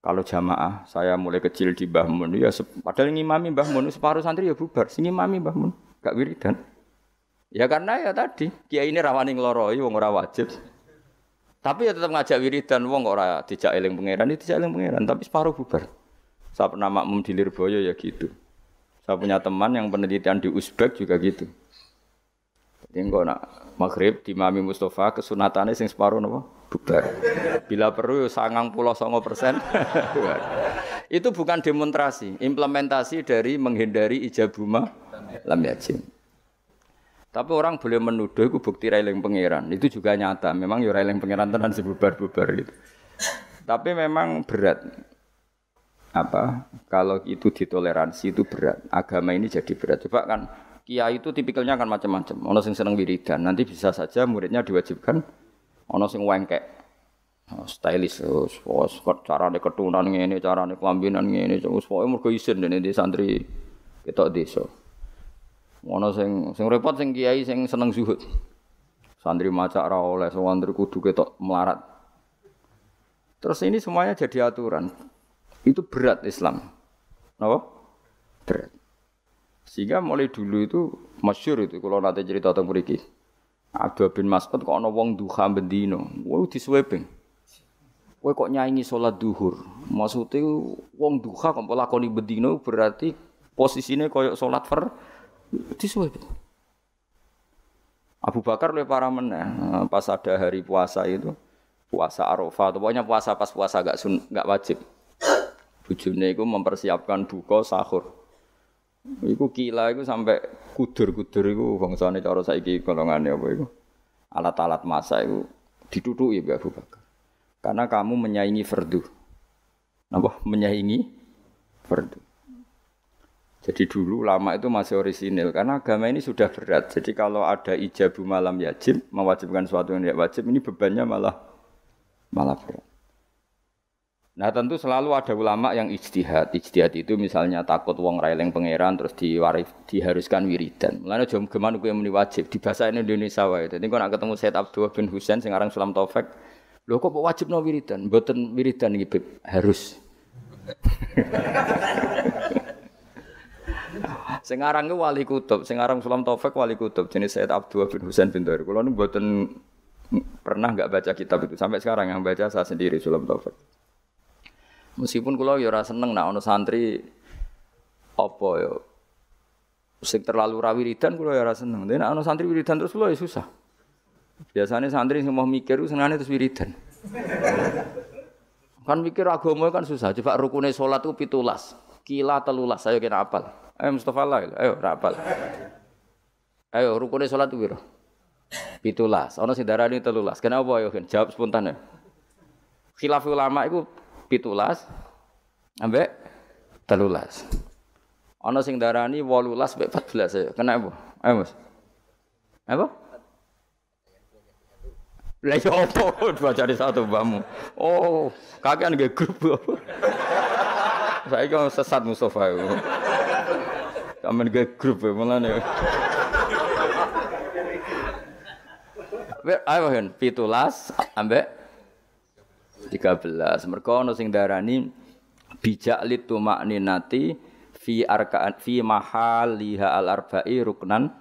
kalau jamaah saya mulai kecil di Mbah Mun ya padahal ngimami Mbah Mun separuh santri ya bubar, sing ngimami Mbah Mun gak wiridan. Ya karena ya tadi kiai ini rawani ngloroi iya wong ora wajib. Tapi ya tetap ngajak wiridan wong ora dijak eling pangeran, ya dijak eling pangeran tapi separuh bubar. Saya pernah makmum di Lirboyo ya gitu. Saya punya teman yang penelitian di Uzbek juga gitu. Jadi enggak nak maghrib di Mami Mustafa kesunatannya sing separuh nopo bubar. Bila perlu sangang pulau songo persen. [laughs] Itu bukan demonstrasi, implementasi dari menghindari ijabuma lam yajim. Tapi orang boleh menuduh itu bukti railing pangeran. Itu juga nyata. Memang ya railing pangeran tenan sebubar-bubar gitu. Tapi memang berat. Apa? Kalau itu ditoleransi itu berat. Agama ini jadi berat. Coba kan kiai itu tipikalnya akan macam-macam. Ono sing seneng wiridan, nanti bisa saja muridnya diwajibkan ana sing wengkek oh, stylish wis wis carane ketunan ngene carane kelambinan ngene wis pokoke mergo isin dene di santri ketok desa ana sing sing repot sing kiai sing seneng zuhud santri maca ra oleh santri kudu ketok melarat terus ini semuanya jadi aturan itu berat Islam Kenapa? berat sehingga mulai dulu itu masyur itu kalau nanti cerita tentang berikut Abdul bin Mas'ud kok ana wong duha bendino, wah disweping. Kowe kok nyaingi salat duhur. Maksudnya wong duha kok lakoni bendino berarti posisinya koyo salat fer disweping. Abu Bakar oleh para meneh eh, pas ada hari puasa itu puasa Arafah atau pokoknya puasa pas puasa gak sun, gak wajib. Bujune itu mempersiapkan buka sahur. Iku kila iku sampai kudur-kudur iku bangsane cara saiki golongane apa iku. Alat-alat masa iku dituthuki Mbak Abu Bakar. Karena kamu menyaingi Ferdu. Napa? Menyaingi Ferdu. Jadi dulu lama itu masih orisinil karena agama ini sudah berat. Jadi kalau ada ijabu malam yajib mewajibkan suatu yang tidak wajib ini bebannya malah malah berat. Nah tentu selalu ada ulama yang ijtihad. Ijtihad itu misalnya takut wong railing pangeran terus diwarif, diharuskan wiridan. Mulane aja geman kuwi muni wajib di bahasa Indonesia wae. Dadi kok nak ketemu Said Abdul bin Husain sing aran Sulam Taufik, lho kok wajib no wiridan? Mboten wiridan iki harus. [laughs] sing aran ku wali kutub, sing aran Sulam Taufik wali kutub jenis Said Abdul bin Husain bin Dhair. Kula niku mboten pernah nggak baca kitab itu sampai sekarang yang baca saya sendiri Sulam Taufik. Meskipun kula ya ora seneng nak ono santri apa ya sing terlalu ra wiridan ya ora seneng. Tapi nek ono santri wiridan terus kula ya susah. Biasanya santri sing mau mikir senengane terus wiridan. [laughs] kan mikir agama kan susah. Coba rukunnya sholat itu pitulas, kila telulas. Ayo kita eh, apal. Ayo Mustafa Lail, ayo rapal. Ayo rukunnya sholat itu biro. Pitulas. Ono sing darah ini telulas. Kenapa ayo? Jawab spontan ya. Khilaf ulama itu pitulas ambek telulas. Ana sing darani walulas, mbek 14 Kena apa? Ayo Mas. Apa? Lah yo dua bacane satu bamu. Oh, kakek anget grup. Saya kau sesat Mustafa. Kamen nggih grup nih? Ayo hen pitulas ambek tiga mereka ono sing darani bijak litu makni nati fi arkaan fi mahal liha al arba'i ruknan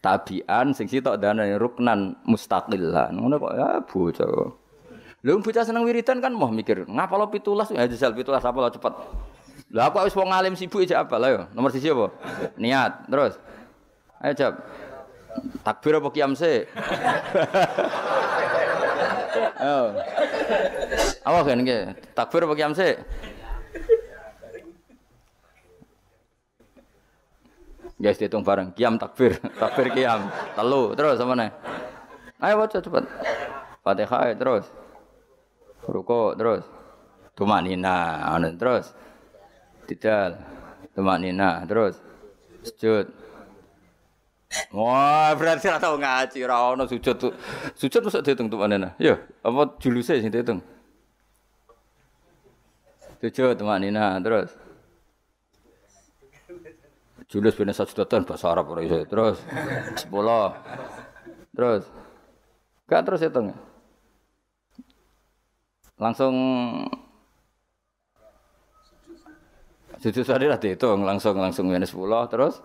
tabian sing sitok darani ruknan mustaqillah. Ngono kok ya bocah. Lha bocah seneng wiridan kan mau mikir, ngapa lo pitulas ya jajal pitulas apa lo cepet. Lah aku harus wong alim sibuk aja apa lah Nomor sisi apa? Niat. Terus. Ayo jawab. Takbir apa kiam sih? [laughs] oh. Apa kan ke Takbir apa kiam sik? Guys dihitung bareng. Kiam takbir, [laughs] takbir kiam. Telu terus sama nih. Ayo baca cepat. Fatihah terus. Ruko terus. tumanina nina, anu, terus. Tidal. tumanina terus. Sujud. Wah, berarti ora tau ngaji, ora ono sujud. Sujud mesti dihitung tumak nina. Ya, apa juluse sing dihitung? Tujuh teman Nina terus. Julus bin tahun bahasa Arab orang itu Terus sepuluh Terus. Gak terus hitung. Langsung Jujur tadi lah dihitung langsung langsung minus sepuluh terus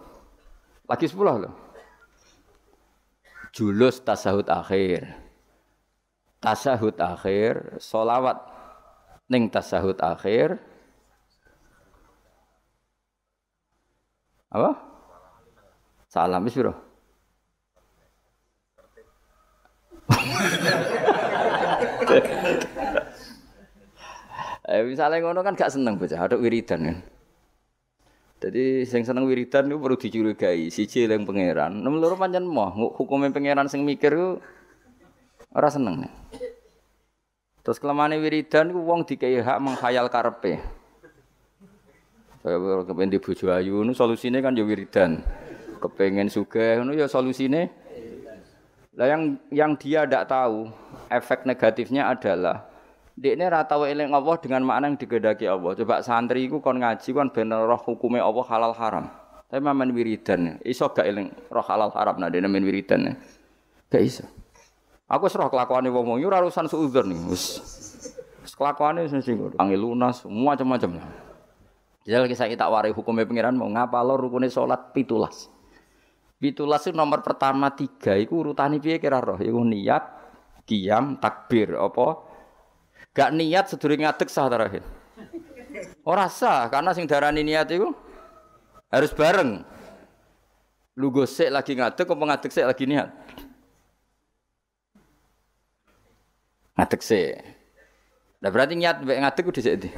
lagi sepuluh loh. Julus tasahud akhir. Tasahud akhir, solawat ning tasahud akhir apa salam wis piro [laughs] eh misalnya ngono kan gak seneng bocah ada wiridan kan jadi sing seneng wiridan itu perlu dicurigai siji yang pangeran nomor loro pancen mah. hukumnya pangeran sing mikir ku ora seneng nih. Terus kelemahannya wiridan ku wong dikei hak menghayal karpe. Saya kepengen di bojo ayu nu kan ya wiridan. Kepengen sugih itu ya solusinya. lah yang yang dia tidak tahu efek negatifnya adalah dia ini ratau eling Allah dengan makna yang digedaki Allah. Coba santri ku kon ngaji kon bener roh hukumnya Allah halal haram. Tapi memang wiridan iso gak eling roh halal haram nah dia men wiridan. Gak iso. Aku serah kelakuane wong wong ora urusan suudzon nih. kelakuan kelakuane wis sing lunas semua macam-macam. Jadi ya, kisah tak warai hukumnya pengiran mau ngapa lo rukunnya sholat pitulas. Pitulas itu nomor pertama tiga. Iku urutani piye kira roh. Iku niat, kiam, takbir. Apa? Gak niat sedurunge ngadeg sah terakhir. Oh rasa, karena sing darani niat itu harus bareng. Lu gosek lagi ngadeg apa ngadeg sik lagi niat. Ngadeg sih. Lah berarti niat mbek ngadeg ku dhisik ndi?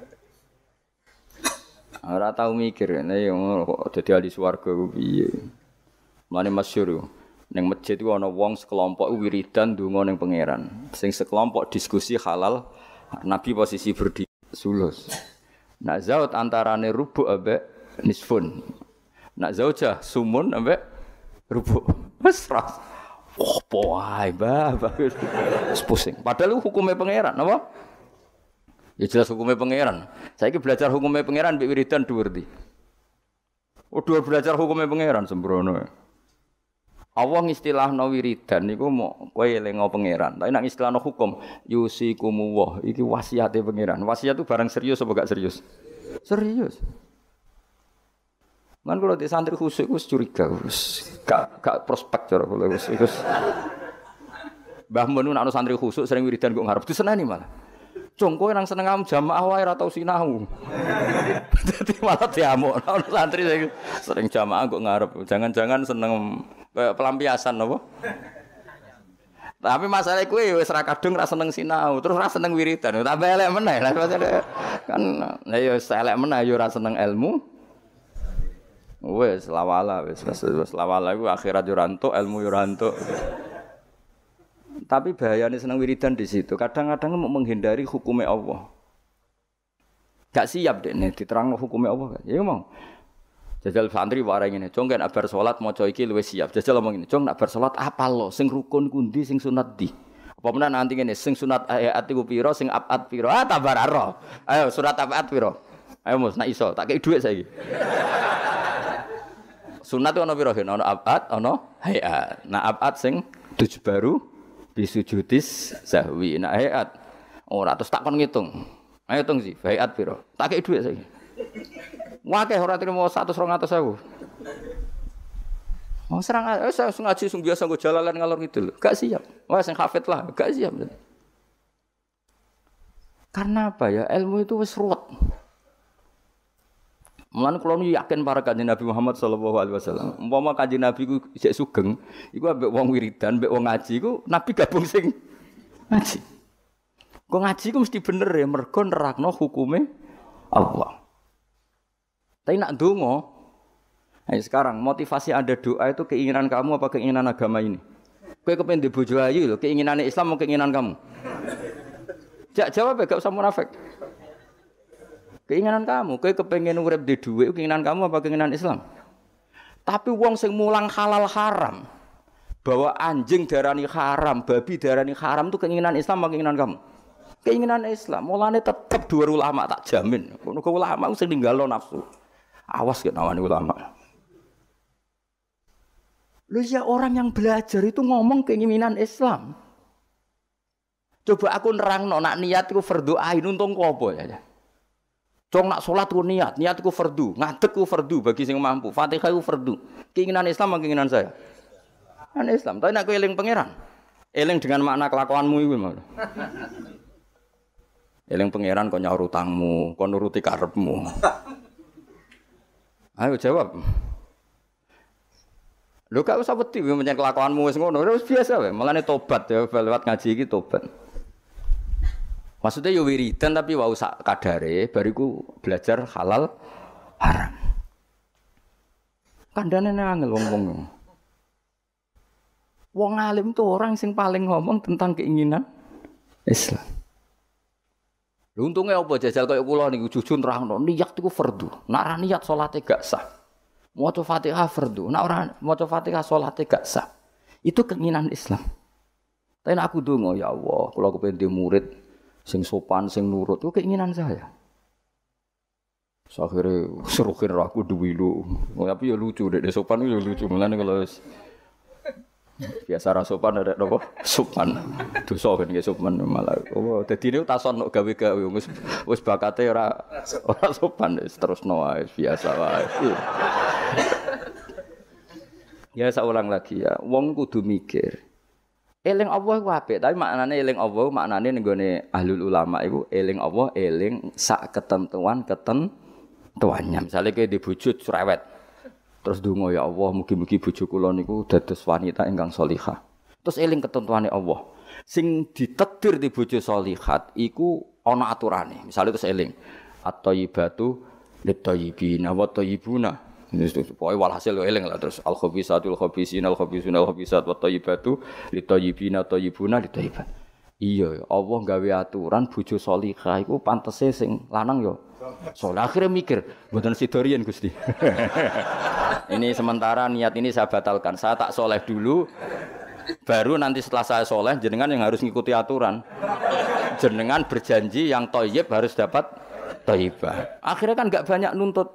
[laughs] Ora tau mikir, nek yo kok dadi ahli swarga ku piye. Mulane masyhur ning masjid ku ana wong sekelompok wiridan donga ning pangeran. Sing sekelompok diskusi halal, Nabi posisi berdiri sulus. Nak zaut antarane rubuk abe nisfun. Nak zaujah sumun abe rubuk. mesra. [laughs] Oh, poai, pusing. Padahal hukumnya pangeran, apa? Ya jelas hukumnya pangeran. Saya belajar hukumnya pangeran mbek wiridan dhuwur di. Oh, dua belajar hukumnya pangeran sembrono. Allah ngistilahno wiridan niku mau kowe elingo pangeran. Tapi nek istilahno hukum yusikumu wah iki wasiatnya pangeran. Wasiat itu barang serius apa gak serius? Serius. Kan kalau di santri khusyuk wis curiga wis gak gak prospek cara kula wis wis. Mbah Mun nak santri khusyuk sering wiridan kok ngarep diseneni malah. Cung kowe nang seneng am jamaah wae ora tau sinau. [laughs] Dadi malah diamuk ana santri sering, sering jamaah kok ngarep. Jangan-jangan seneng kayak pelampiasan apa? Tapi masalah kue wis ra kadung ra seneng sinau, terus ra seneng wiridan. Tapi elek meneh lah Kan ya yo elek meneh yo ya ra seneng ilmu. Wes lawala, wes wes lawala iku akhirat yo ilmu yo Tapi bahayanya seneng wiridan di situ. Kadang-kadang mau menghindari hukumnya Allah. Gak siap deh nih diterang hukumnya Allah. Ya mau. Jajal santri warang ini, cung kan abar sholat mau coiki luwes siap. Jajal ngomong ini, cung abar sholat apa lo? Sing rukun kundi, sing sunat di. Apa mana nanti ini, sing sunat ayat ibu piro, sing abat piro. Ah tabar Ayo surat abat piro. Ayo mus, nak iso, tak kayak duit saya. Sunat itu ono piro gen? Ono abad, ono hayat. Nah abad sing tujuh baru bisujudis sahwi. Nah hayat Oh terus tak kon ngitung. Ayo nah, sih, hayat piro? Tak kei dhuwit saiki. mau ora serang 100 200.000. Mau oh, serang aja, eh, saya ngaji sung biasa gue jalalan ngalor gitu loh. Gak siap. Wah, sing hafid lah, gak siap. Karena apa ya? Ilmu itu wis ruwet. Mulan kalau nu yakin para kajin Nabi Muhammad Shallallahu alaihi wasallam. Umpama kanjeng Nabi ku isih sugeng, iku ambek wong wiridan, ambek wong ngaji ku Nabi gabung sing ngaji. Kau ngaji ku mesti bener ya mergo nerakno hukume Allah. Tapi nak dungo, Nah, sekarang motivasi Anda doa itu keinginan kamu apa keinginan agama ini? Kau kepengen dibojo ayu lho, keinginan Islam mau keinginan kamu. Jak jawab ya, gak usah munafik. Keinginan kamu, kau kepengen urep di dhuwit, keinginan kamu apa keinginan Islam? Tapi wong sing mulang halal haram, bahwa anjing darani haram, babi darani haram itu keinginan Islam apa keinginan kamu? Keinginan Islam. Mulane tetap dua ulama tak jamin. kau ulama usah sing lo nafsu. Awas ya nawani ulama. Lu ya orang yang belajar itu ngomong keinginan Islam. Coba aku nerang nonak niatku niat untung kopo ya. ya? Cong nak sholat ku niat, niat ku fardu, ngadek ku fardu bagi sing mampu. Fatihah ku fardu. Keinginan Islam keinginan saya? Keinginan Islam. Tapi nak ku eling pangeran. Eling dengan makna kelakuanmu itu malu. Eling pangeran kok nyaur utangmu, kok nuruti karepmu. Ayo jawab. Lho gak usah wedi menyang kelakuanmu wis ngono, wis biasa wae. Mulane tobat ya lewat ngaji iki tobat. Maksudnya yo wiridan tapi wau sak kadare bariku belajar halal haram. Kandane angel wong-wong. Wong alim tuh orang sing paling ngomong tentang keinginan Islam. Untungnya apa jajal kayak kula niku jujur nerangno niat iku fardu. Nara ora niat salate gak sah. Maca Fatihah fardu. Nak ora maca Fatihah salate gak sah. Itu keinginan Islam. Tapi aku dungo ya Allah, kalau aku pengen murid sing sopan, sing nurut itu keinginan saya. Akhirnya [laughs] serukin aku duwi lu. Oh, tapi ya lucu, dek, dek sopan ya lucu. Mulane kalau biasa ra sopan ada nopo sopan. Dosa kan ge sopan malah. Oh, dadi niku tason nok gawe-gawe wis wis bakate ora ora sopan terus no biasa wae. Iya. ya saya ulang lagi ya, wong kudu mikir. Eling Allah iku apik, tapi maknanya eling Allah maknane ning gone ahlul ulama iku eling Allah eling sak ketentuan ketentuannya. Misalnya kayak dibujut cerewet. Terus dungo ya Allah, mungkin mungkin bojo kula niku dados wanita enggang solihah. Terus eling ketentuannya Allah. Sing ditedir di bojo solihat iku ana aturane. Misalnya terus eling at-thayyibatu lit-thayyibina atau ibuna Pokoknya walhasil lo ya, eling lah terus al khabisatul khabisin al khabisun al khabisat wa thayyibatu litayyibina thayyibuna iba, Iya, ya Allah gawe aturan bojo salihah iku pantese sing lanang yo. Ya. Soalnya akhirnya mikir, buatan si Dorian Gusti. [laughs] ini sementara niat ini saya batalkan. Saya tak soleh dulu, baru nanti setelah saya soleh, jenengan yang harus ngikuti aturan. Jenengan berjanji yang toyib harus dapat toyibah. Akhirnya kan nggak banyak nuntut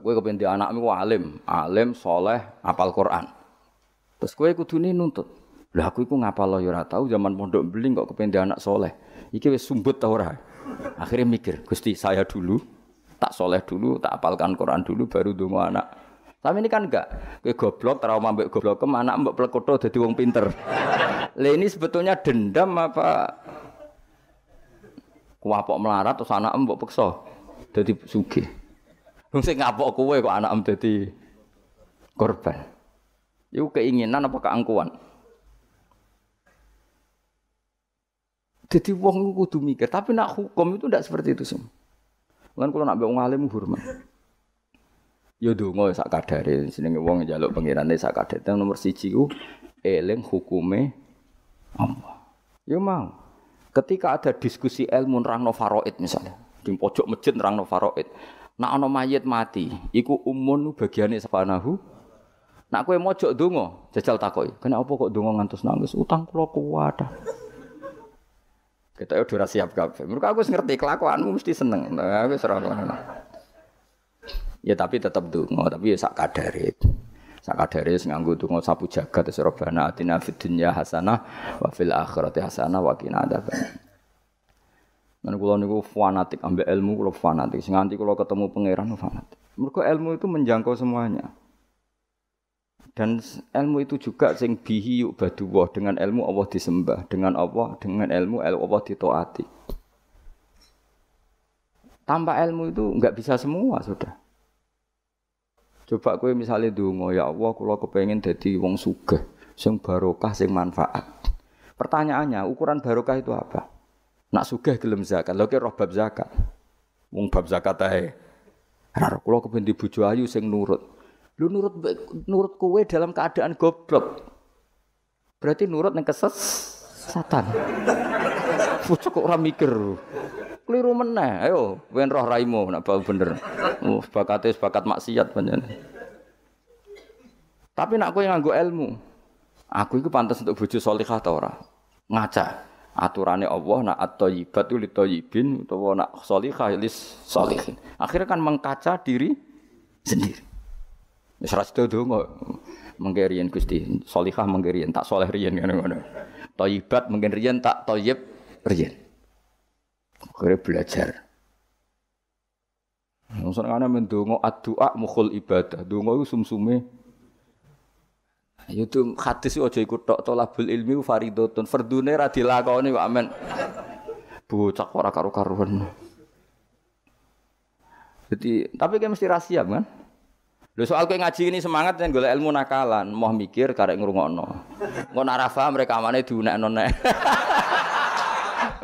gue kepen di anakmu alim, alim soleh, apal Quran. Terus gue kowe kudune nuntut. Lah aku iku ngapal ya Yura tau zaman pondok beling kok kepen anak soleh. Iki wis sumbut ta ora? Akhirnya mikir, Gusti saya dulu tak soleh dulu, tak apalkan Quran dulu baru dulu anak. Tapi ini kan enggak. Gue goblok trauma mbek goblok ke anak mbek plekotho dadi wong pinter. Lah ini sebetulnya dendam apa kuapok melarat terus anak mbok peksa dadi sugih. Wong sing ngapok kowe kok anak dadi korban. Iku keinginan apa keangkuhan? Jadi wong kudu mikir, tapi nak hukum itu tidak seperti itu semua. Lan kula nak mbek wong alim hormat. Ya donga sak kadare jenenge wong njaluk pangerane sak kadare. nomor siji ku eling hukume Allah. Ya mau. Ketika ada diskusi ilmu nerangno faraid misalnya, di pojok masjid nerangno faraid. Nak ana mayit mati, iku umun bagiane subhanahu. Nak kowe mojok donga, jajal takoki. apa kok donga ngantos nangis? Utang kula kuat. Kita ya ora siap kabeh. Mergo aku ngerti kelakuanmu mesti seneng. Nah, wis Ya tapi tetap dungo. tapi ya sak kadare. Sak kadare sing nganggo sapu jagat wis robana atina fid dunya hasanah wa fil akhirati hasanah wa qina dan kalau niku fanatik ambil ilmu kalau fanatik. Nganti kalau ketemu pangeran fanatik. Mereka ilmu itu menjangkau semuanya. Dan ilmu itu juga sing bihi yuk baduwah. Dengan ilmu Allah disembah. Dengan Allah, dengan ilmu Allah ditoati. Tanpa ilmu itu nggak bisa semua sudah. Coba kue misalnya dungo ya Allah, kalau kepengen jadi wong suge, sing barokah, sing manfaat. Pertanyaannya, ukuran barokah itu apa? Nak sugah gelem zakat, lho ke roh bab zakat. Wong bab zakat ae. Ora kula kepen di bojo ayu sing nurut. Lu nurut nurut kowe dalam keadaan goblok. Berarti nurut nang keses satan. Bojo kok ora mikir. Keliru meneh. Ayo, wen roh raimu nak bau bener. Uh, bakate bakat maksiat panjenengan. Tapi nak kowe nganggo ilmu, aku iku pantas untuk bojo salihah ta ora? Ngaca aturannya Allah nak yibat thayyibatu lit-thayyibin atau nak solikah lis sholihin. Akhirnya kan mengkaca diri sendiri. Wis itu tuh nggak menggerian Gusti, solikah menggerian tak soleh rian kan mana Thayyibat mungkin menggerian tak toyib rian Akhirnya belajar. Maksudnya karena mendungo atua mukul ibadah. Dungo itu sumsume Ayo tuh hadis ojo ikut tok ilmu ilmi faridotun fardune ra dilakoni wa amen. bu ora karu-karuan. Jadi tapi kayak mesti rahasia kan? Lho soal kayak ngaji ini semangat dan golek ilmu nakalan, mau mikir karek ngrungokno. ono nak rafa mereka mana itu nek. [laughs]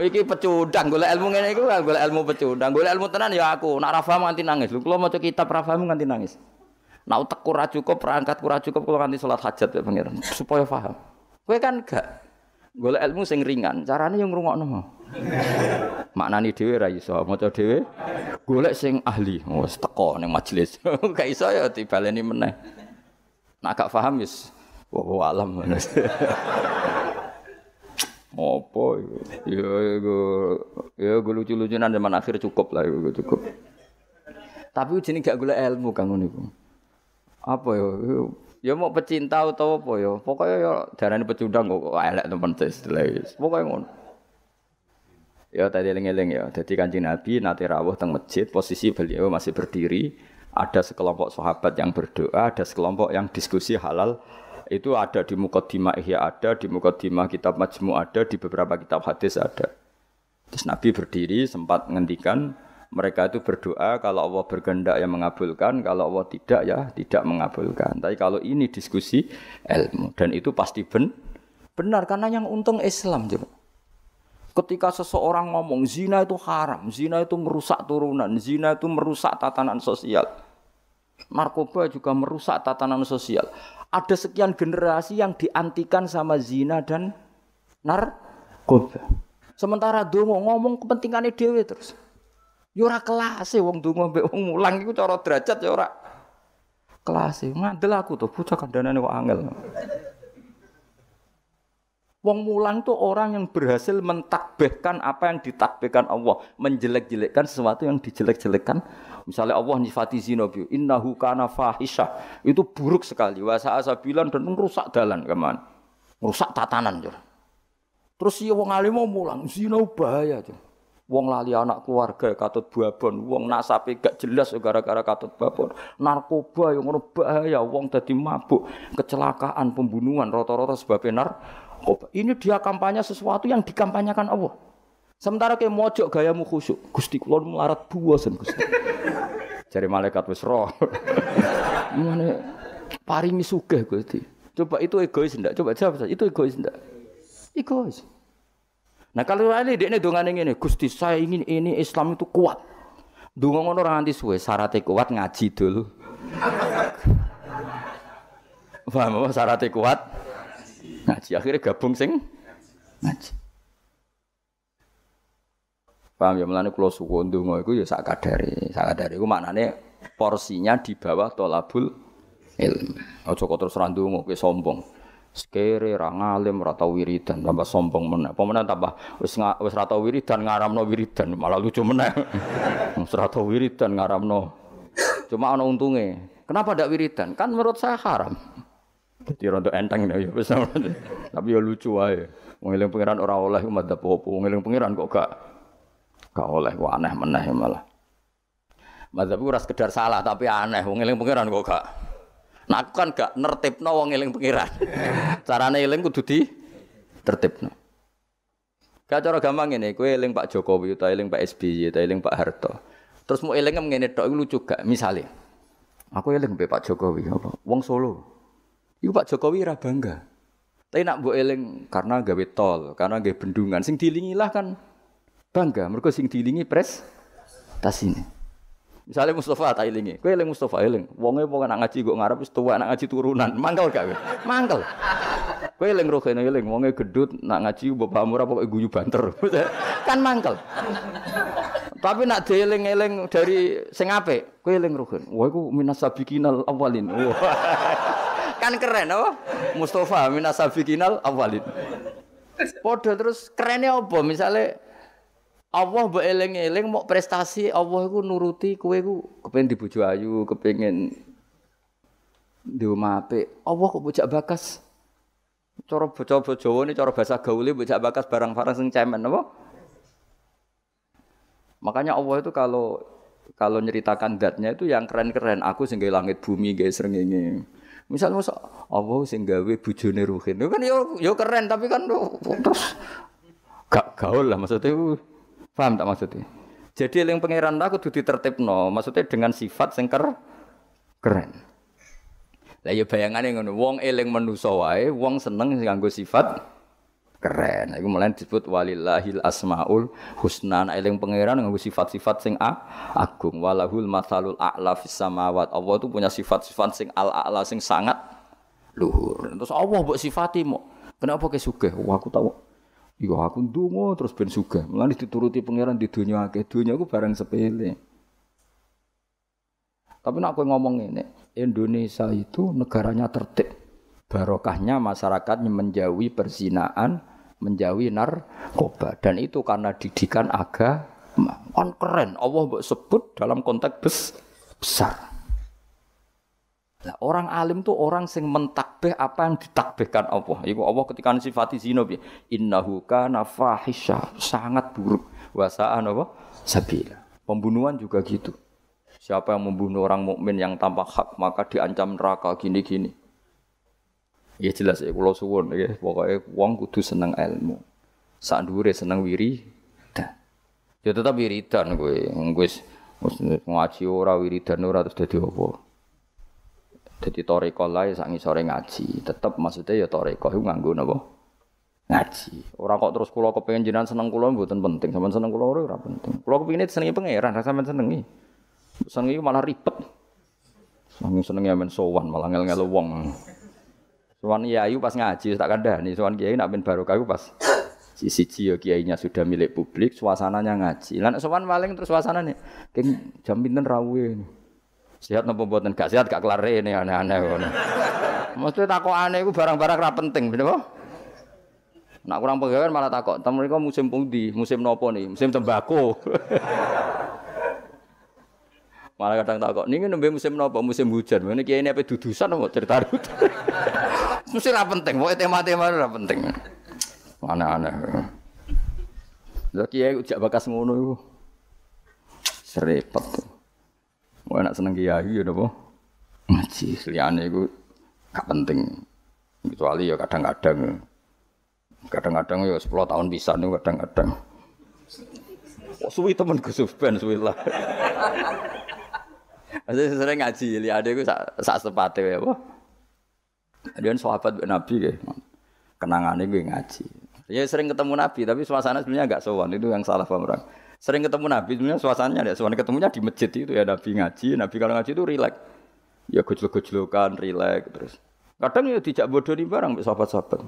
Iki pecundang golek ilmu ngene iku golek ilmu pecundang, golek ilmu tenan ya aku. Nak rafa nganti nangis. Lho kalau maca kitab Rafa nganti nangis. Nau tak ora cukup, perangkat kura cukup kalau nanti sholat hajat ya pangeran supaya faham, Kue kan enggak gula ilmu sing ringan, caranya yang rumah ngrungokno. Maknani dhewe ra mau maca dewe? Golek sing ahli, Oh teko nih majelis. kayak [laughs] iso ya ini meneng. Nak gak paham wis wow alam. [laughs] Apa ya ya gue lucu-lucunan zaman akhir cukup lah gue cukup. Tapi jenenge gak gula ilmu kangun ibu apa yo? Yo mau pecinta atau apa yo? pokoknya ya ini pecundang kok elek temen istilah pokoknya ngono ya tadi eling-eling ya jadi kanjeng Nabi nanti rawuh teng masjid posisi beliau masih berdiri ada sekelompok sahabat yang berdoa ada sekelompok yang diskusi halal itu ada di mukadimah Ihya ada di mukadimah kitab Majmu ada di beberapa kitab hadis ada terus Nabi berdiri sempat ngendikan mereka itu berdoa kalau Allah berkehendak yang mengabulkan, kalau Allah tidak ya tidak mengabulkan. Tapi kalau ini diskusi ilmu dan itu pasti ben benar karena yang untung Islam juga. Ketika seseorang ngomong zina itu haram, zina itu merusak turunan, zina itu merusak tatanan sosial. Narkoba juga merusak tatanan sosial. Ada sekian generasi yang diantikan sama zina dan narkoba. Sementara dongo ngomong kepentingannya dewe terus. Ya ora kelase wong donga mbek wong mulang iku cara derajat ya ora kelase. Ngandel aku tuh bocah kandhanane kok angel. Wong mulang tuh orang yang berhasil mentakbihkan apa yang ditakbihkan Allah, menjelek-jelekkan sesuatu yang dijelek-jelekkan. Misalnya Allah nifati zinobi, bi innahu kana fahisha. Itu buruk sekali. Wasa asabilan dan merusak dalan keman, Merusak tatanan, jur. Terus si ya wong alim mau mulang, zina bahaya, tuh. Wong lali anak keluarga ya katut babon, wong nasape gak jelas ya gara-gara katut babon. Narkoba yang ngono bahaya, wong tadi mabuk, kecelakaan, pembunuhan rata-rata sebab narkoba. Ini dia kampanye sesuatu yang dikampanyekan Allah. Sementara kayak mojok gayamu khusyuk, Gusti kulon melarat buasan Gusti. Jari malaikat wis roh. Mane [laughs] paringi sugih Gusti. Coba itu egois ndak? Coba jawab saja, itu egois ndak? Egois. Nah kalau ini dia ini dongan ini, Gusti saya ingin ini Islam itu kuat. Dungo ngono orang anti suwe, syaratnya kuat ngaji dulu. [laughs] Paham apa syaratnya kuat? Ngaji. Akhirnya gabung sing ngaji. Paham ya melani kula suwun donga ya sak kadari, Sak kadari iku maknane porsinya di bawah tolabul ilmu, Oh kok terus ra sombong sekere ra ngalim ra tau wiridan tambah sombong meneh. Apa meneh tambah wis wis ra tau wiridan ngaramno wiridan malah lucu meneh. [laughs] wis ra tau wiridan ngaramno. Cuma ana untunge. Kenapa ndak wiridan? Kan menurut saya haram. Jadi rontok enteng ya, wis [laughs] Tapi ya lucu wae. Wong eling pangeran ora oleh madzhab opo? Wong eling pangeran kok gak gak oleh kok aneh meneh malah. itu ras kedar salah tapi aneh. Wong pangeran kok gak Nah aku kan gak nertibno wong eling pengiran. [laughs] Carane eling kudu di tertibno. Gak cara gampang ini. kowe eling Pak Jokowi utawa eling Pak SBY utawa eling Pak Harto. Terus mau eling ngene tok iku lucu gak? misalnya. aku eling mbek Pak Jokowi apa? Wong Solo. Iku Pak Jokowi ra bangga. Tapi nak mbok eling karena gawe tol, karena gawe bendungan sing lah kan bangga mergo sing dilingi pres tas ini. Misalnya Mustafa tak ilingi, kowe eling Mustafa eling. Wonge wong anak ngaji gue ngarep itu tua anak ngaji turunan. Mangkel gak mangkal. Mangkel. Kowe eling rohene eling, wonge gedut nak ngaji bapak murah pokoke guyu banter. [laughs] kan mangkal. Tapi nak dieling-eling dari sing kue kowe eling rohen. Wah iku minasa sabiqinal awalin. [laughs] kan keren oh Mustafa minasa sabiqinal awalin. Podo terus kerennya apa? Misalnya Allah mbok eling-eling mau prestasi Allah iku nuruti kowe iku kepengin dibujuk ayu, kepengin di omah apik. Allah kok bocah bakas. Cara bocah Jawa ini cara bahasa gaulnya bocah bakas barang-barang sing cemen apa? Makanya Allah itu kalau kalau nyeritakan datnya itu yang keren-keren. Aku sing langit bumi, guys, srengenge. Misal masa Allah sing gawe bojone Ruhin. Itu kan yo yo keren tapi kan terus gak gaul lah maksudnya. Paham tak maksudnya? Jadi eling pangeran aku kudu no, maksudnya dengan sifat sengker keren. Lah ya yang ngono, wong eling menusawai, wae, wong seneng nganggo sifat keren. Iku mulai disebut walillahil asmaul husna. nah, eling pangeran nganggo sifat-sifat sing a, agung. Walahul masalul a'la fis samawat. Allah itu punya sifat-sifat sing al a'la sing sangat luhur. Terus Allah buat sifati Kenapa ke Wah aku tahu Iya aku tunggu terus ben sugih. Mulane dituruti pangeran di dunia akeh. Dunia aku bareng sepele. Tapi nak aku ngomong ini, Indonesia itu negaranya tertib. Barokahnya masyarakatnya menjauhi persinaan, menjauhi narkoba dan itu karena didikan agama. Kan keren, Allah sebut dalam konteks besar. Lah orang alim tuh orang sing mentakbih apa yang ditakbihkan Allah. Iku Allah ketika sifati zina piye? Innahu kana fahisya, sangat buruk. Wasaan apa? Sabila. Pembunuhan juga gitu. Siapa yang membunuh orang mukmin yang tanpa hak maka diancam neraka gini-gini. Ya jelas ya kula suwun ya pokoke wong kudu seneng ilmu. Sak dhuwure seneng wiri. Dan. Ya tetap wiridan kowe. Wis ngaji ora wiridan ora terus dadi apa? Jadi Tori lae sangi sore ngaji, tetep maksudnya ya Tori iku nganggo napa? Ngaji. Ora kok terus kula kepengin jinan seneng kula mboten penting, sampean seneng itu ora penting. Kula kepengin senengi pangeran, rasa sampean senengi. Senengi malah ribet. Seneng senengi amen sowan malah ngel-ngel wong. Sowan kiai pas ngaji tak nih. sowan kiai nak baru kayu pas siji ya kiainya sudah milik publik, suasananya ngaji. Lan sowan paling terus suasananya Keng jam pinten rawuhe. Sehat napa mboten? Gak sehat gak kelar rene aneh-aneh ngono. Mesti takokane iku barang-barang ra penting, bener Nak kurang pegawai malah takok, "Tem mriko musim pundi? Musim nopo nih? Musim tembako." [laughs] malah kadang takok, "Niki nembe musim nopo? Musim hujan." Ngene kiye ini apa dudusan apa cerita [laughs] Mesti ra penting, pokoke tema-tema ra penting. Aneh-aneh. Lah kiye jak bakas ngono iku. Serepet. Wah enak seneng kiai ya napa? Ngaji seliane iku gak penting. Kecuali ya kadang-kadang ya. kadang-kadang ya sepuluh tahun bisa nih kadang-kadang. Oh, suwi temen ke suben suwi lah. Masih sering ngaji liyane iku sak sak sepate ya apa? Dia kan sahabat Nabi kenangan ya. kenangannya gue ngaji. Ya sering ketemu Nabi, tapi suasana sebenarnya agak sowan itu yang salah pemerang sering ketemu Nabi, sebenarnya suasananya ada, suasana ketemunya di masjid itu ya Nabi ngaji, Nabi kalau ngaji itu rileks, ya gojlok-gojlokan, rileks terus. Kadang ya tidak bodoh nih barang sahabat-sahabat.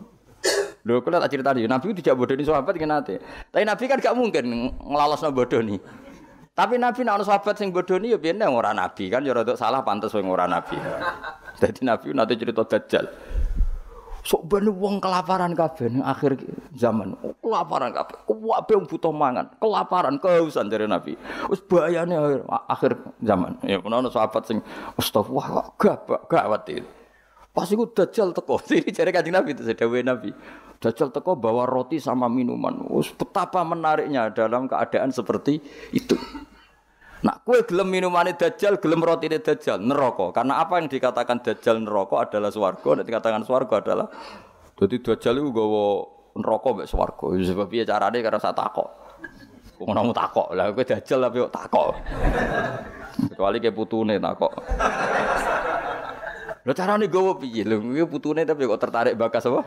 Lho, kalau tak cerita Nabi itu tidak bodoh nih sahabat kena nanti. Tapi Nabi kan gak mungkin ngelalas bodoh nih. Tapi Nabi nak sahabat sing bodoh nih ya biar orang Nabi kan, ya rada salah pantas orang Nabi. Jadi Nabi nanti cerita dajjal. Sok ben wong kelaparan kabeh ning akhir zaman. Kelaparan kabeh. Kuwabe butuh mangan, kelaparan kehausan dari Nabi. Wis bahayane akhir, akhir zaman. Ya menawa sahabat sing astagfirullah gak gawat itu. Pas iku dajjal teko. sini [laughs] jare Kanjeng Nabi itu sedawe Nabi. Dajjal teko bawa roti sama minuman. Wis betapa menariknya dalam keadaan seperti itu. Nak kue gelem minumannya dajjal, gelem roti ini dajjal, neroko. Karena apa yang dikatakan dajjal neroko adalah swargo, dan dikatakan swargo adalah jadi dajjal itu gue neroko mbek swargo. Ya, sebab cara carane karena saya takok. Gue mau takok. Lah gue dajjal tapi kok takok. Kecuali kayak putune takok. Lah carane gawa piye? Lho kuwi putune tapi kok tertarik bakas apa?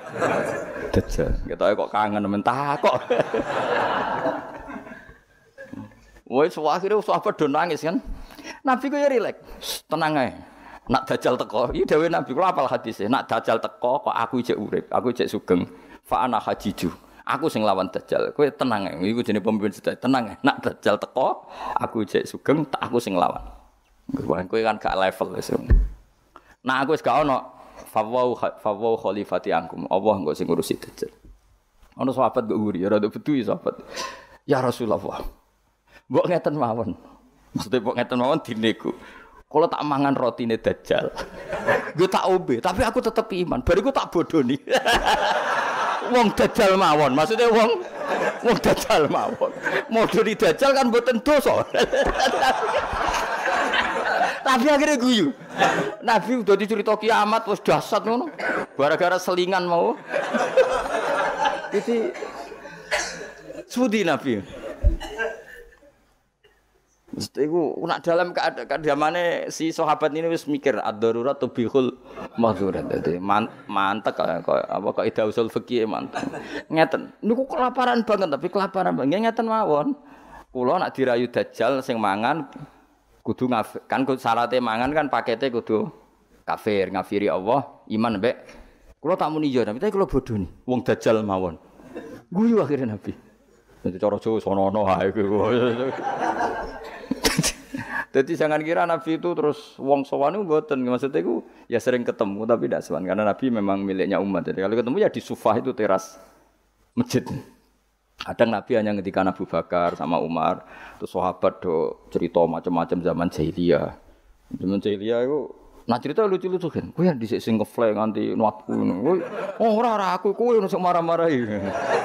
Dajjal. Ketoke kok kangen mentah kok. Woi, akhirnya sahabat do nangis kan. Nabi ku ya relax, Tenang aja. Nak dajal teko, iya dawuh Nabi kula apal hadise. Nak dajal teko kok aku ijek urip, aku ijek sugeng. Fa ana hajiju. Aku sing lawan dajal. Kowe tenang aja, Iku jenenge pemimpin sedaya. Tenang aja. Nak dajal teko, aku ijek sugeng, tak aku sing lawan. Kowe kan gak level wis. Nah aku sekarang gak ono fawau fawau khalifati angkum. Allah engko sing ngurusi dajal. Ono sahabat gak guri, ya rada betul sahabat. Ya Rasulullah. Mbok ngeten mawon. Maksudnya mbok ngeten mawon dineku. Kalau tak mangan ini dajjal. Gue [laughs] tak ombe, tapi aku tetep iman. Baru gue tak bodoni. [laughs] wong dajjal mawon. Maksudnya wong wong dajjal mawon. jadi dajjal kan buat dosa. Tapi [laughs] akhirnya guyu. Nabi udah dicerita kiamat wis dasar ngono. Gara-gara selingan mau. Jadi Sudi Nabi gue nak dalam keadaan mana si sahabat ini wis mikir ad-darurat tubihul mahdurat. Dadi man, mantek eh, kok apa kok ida usul fikih mantek. Ngeten. Niku kelaparan banget tapi kelaparan banget ngeten mawon. kulo nak dirayu dajal sing mangan kudu ngaf kan syaratnya mangan kan paketnya kudu kafir ngafiri Allah iman mbek kulo tak muni yo tapi kula bodoh nih wong dajal mawon. gue akhirnya Nabi. Nanti coro-coro sono-ono gue. Jadi jangan kira Nabi itu terus wong sowan itu Maksudnya itu ya sering ketemu tapi tidak sowan karena Nabi memang miliknya umat. Jadi kalau ketemu ya di sufah itu teras masjid. Kadang Nabi hanya ketika Abu Bakar sama Umar, terus sahabat do cerita macam-macam zaman jahiliyah. Zaman jahiliyah itu Nah cerita lucu-lucu kan. Kowe yang dhisik sing nanti nganti nuapku ngono. Oh ora ora aku kowe nusuk marah-marahi.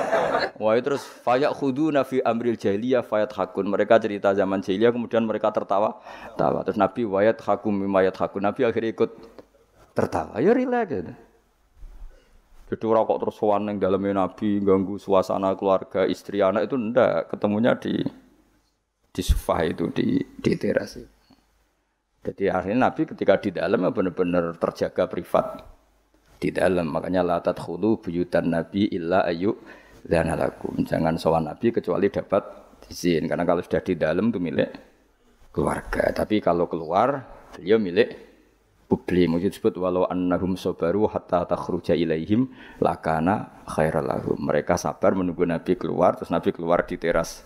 [laughs] Wah terus fayak hudu fi amril jahiliyah fayat hakun. Mereka cerita zaman jahiliyah kemudian mereka tertawa. tertawa Terus Nabi wayat hakum mimayat hakun. Nabi akhirnya ikut tertawa. Ya rileks gitu. Jadi orang kok terus suan yang dalamnya Nabi ganggu suasana keluarga istri anak itu ndak ketemunya di di sofa itu di di teras itu. Jadi akhirnya Nabi ketika di dalam ya benar-benar terjaga privat di dalam. Makanya latat khulu buyutan nabi illa ayu dan lakum. Jangan sowan Nabi kecuali dapat izin. Karena kalau sudah di dalam itu milik keluarga. Tapi kalau keluar beliau milik publik. Mungkin disebut walau annahum sobaru hatta takhruja ilaihim lakana khairalahum. Mereka sabar menunggu Nabi keluar terus Nabi keluar di teras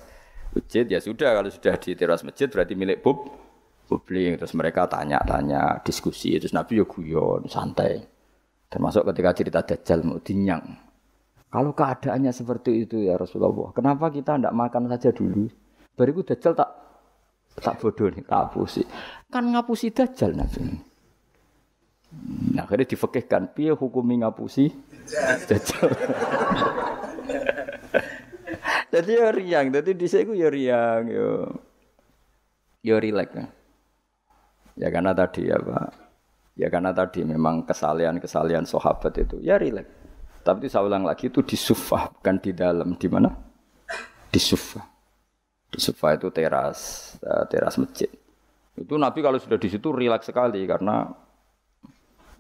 masjid ya sudah kalau sudah di teras masjid berarti milik pub publik terus mereka tanya-tanya diskusi terus Nabi ya guyon santai termasuk ketika cerita Dajjal mau dinyang kalau keadaannya seperti itu ya Rasulullah kenapa kita tidak makan saja dulu bariku Dajjal tak tak bodoh nih tak pusi kan ngapusi Dajjal Nabi nah, akhirnya difekehkan pihak hukum ngapusi Dajjal [laughs] jadi ya riang jadi disitu ya riang yo ya. yo relax ya. Ya karena tadi ya Pak. Ya karena tadi memang kesalahan-kesalahan sahabat itu ya rilek. Tapi itu saya ulang lagi itu di sufa, bukan di dalam di mana? Di sufa, Di sufa itu teras eh, teras masjid. Itu Nabi kalau sudah di situ rileks sekali karena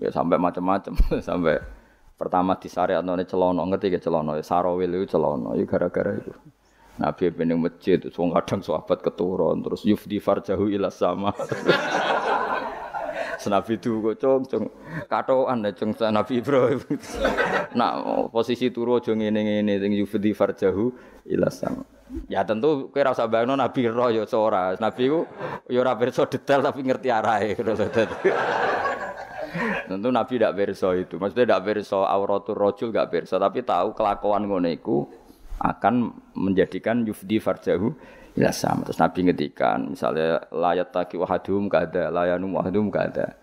ya sampai macam-macam [laughs] sampai pertama di syariat atau celono ngerti gak celono ya, sarawil itu celono ya gara-gara itu. Nabi bening masjid, terus wong kadang sahabat keturun, terus yufdi farjahu ila sama. Senabi itu kocong, cung kato deh cung ya, Nabi Bro. Nah posisi turu cong ini ini ini yufdi farjahu ila sama. Ya tentu kira rasa usah bayangno Nabi roh yo ya, ora. Nabi ku ya ora detail tapi ngerti arahe. tentu Nabi tidak perso itu. Maksudnya tidak perso auratul rojul gak perso, tapi tahu kelakuan ngono iku akan menjadikan yufdi farjahu ila sama. Terus Nabi ngedikan misalnya layat taki wahadum kada, layanum wahadum kada.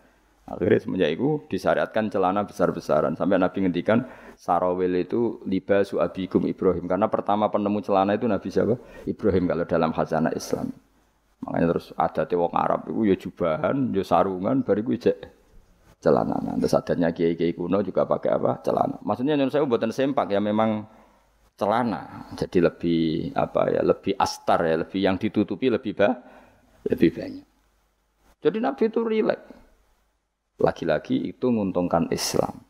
Akhirnya semuanya itu disyariatkan celana besar-besaran sampai Nabi ngedikan sarawil itu liba suabikum Ibrahim karena pertama penemu celana itu Nabi siapa? Ibrahim kalau dalam khazanah Islam. Makanya terus ada tewong Arab itu ya jubahan, ya sarungan, itu ijek celana. Nah, terus adanya kiai-kiai kuno juga pakai apa? Celana. Maksudnya yang saya buatan sempak ya memang celana. Jadi lebih apa ya, lebih astar ya, lebih yang ditutupi lebih bah, lebih banyak. Jadi Nabi itu rileks. Lagi-lagi itu menguntungkan Islam.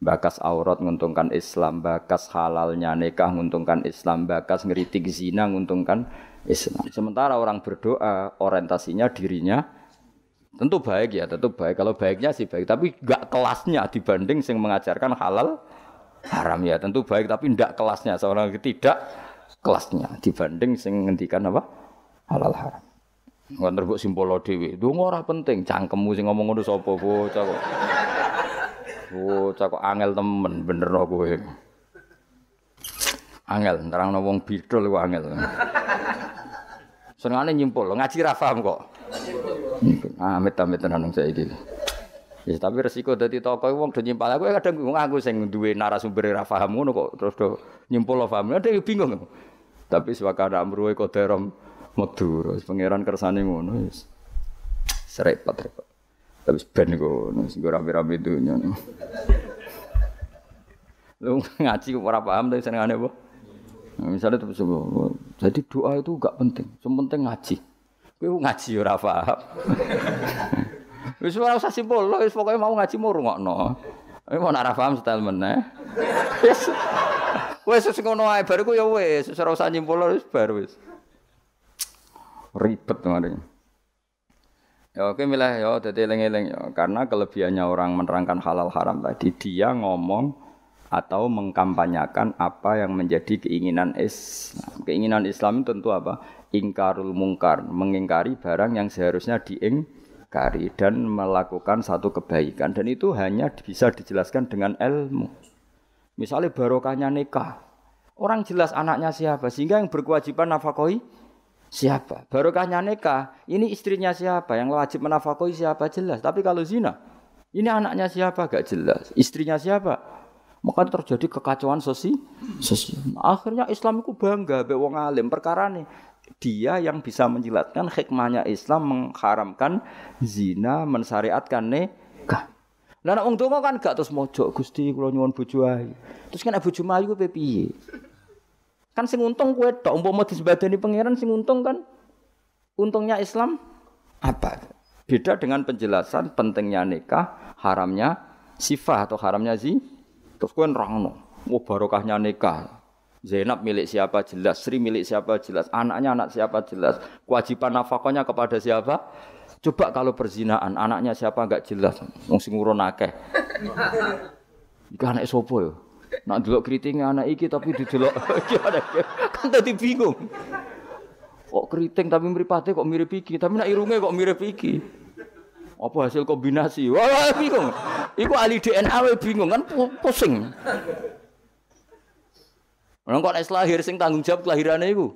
Bakas aurat menguntungkan Islam, bakas halalnya nikah menguntungkan Islam, bakas ngeritik zina menguntungkan Islam. Sementara orang berdoa orientasinya dirinya tentu baik ya, tentu baik. Kalau baiknya sih baik, tapi gak kelasnya dibanding sing mengajarkan halal haram ya tentu baik tapi tidak kelasnya seorang tidak kelasnya dibanding sing ngendikan apa halal haram nggak terbuk lo dewi dongo ora penting cangkemmu sing ngomong ngono sapa bocah kok bocah kok angel temen bener no kowe angel nerang wong bidol kok angel senengane nyimpul ngaji rafa kok ah, amit amit tenan saya iki Ya, tapi resiko dari tokoh wong do nyimpal aku ya kadang wong aku sing duwe narasumber ra paham ngono kok terus do nyimpul paham. Ada ya, bingung. Tapi ada amruwe koderom medur. Pangeran kersane ngono wis. Serepet-repet. Tapi ben ngono sing ora rame-rame dunya. Lu ngaji ora paham tapi senengane apa? Nah, misalnya terus jadi doa itu gak penting, yang penting ngaji. Kowe ngaji ora paham. Wis ora usah simpul, wis pokoke mau ngaji mau rungokno. Kowe mau ora paham style meneh. [laughs] Wis. Wis wis ngono ae bar ya wis, ora usah nyimpul wis bar wis. Ribet kemarin. Ya oke milah ya dadi eling-eling ya karena kelebihannya orang menerangkan halal haram tadi dia ngomong atau mengkampanyakan apa yang menjadi keinginan Islam. Keinginan Islam tentu apa? Ingkarul mungkar, mengingkari barang yang seharusnya diing kari dan melakukan satu kebaikan dan itu hanya bisa dijelaskan dengan ilmu. Misalnya barokahnya nikah. Orang jelas anaknya siapa sehingga yang berkewajiban nafakoi siapa. Barokahnya nikah, ini istrinya siapa, yang wajib menafakoi siapa jelas. Tapi kalau zina, ini anaknya siapa gak jelas, istrinya siapa maka terjadi kekacauan sosial. sosial. Akhirnya Islam itu bangga be wong alim perkara nih dia yang bisa menjelaskan hikmahnya Islam mengharamkan zina, mensyariatkan nikah. Lah nek wong donga kan gak terus mojok Gusti kula nyuwun bojo ayu. Terus kan bojo mayu kuwi piye? Kan sing untung kuwi tok umpama disembadani pangeran sing untung kan untungnya Islam apa? Beda dengan penjelasan pentingnya nikah, haramnya sifah atau haramnya zina Terus kuwi nerangno, oh barokahnya nikah. Zainab milik siapa jelas, Sri milik siapa jelas, anaknya anak siapa jelas, kewajiban nafkahnya kepada siapa? Coba kalau perzinaan anaknya siapa nggak jelas, wong sing akeh. [laughs] Iku anak sapa ya? Nak delok keritinge anak iki tapi didelok [laughs] iki kan tadi bingung. Kok keriting tapi mripate kok mirip iki, tapi nak irunge kok mirip iki. Apa hasil kombinasi? Wah, bingung. Iku ahli DNA bingung kan pusing. Orang kok lahir sing tanggung jawab kelahirannya itu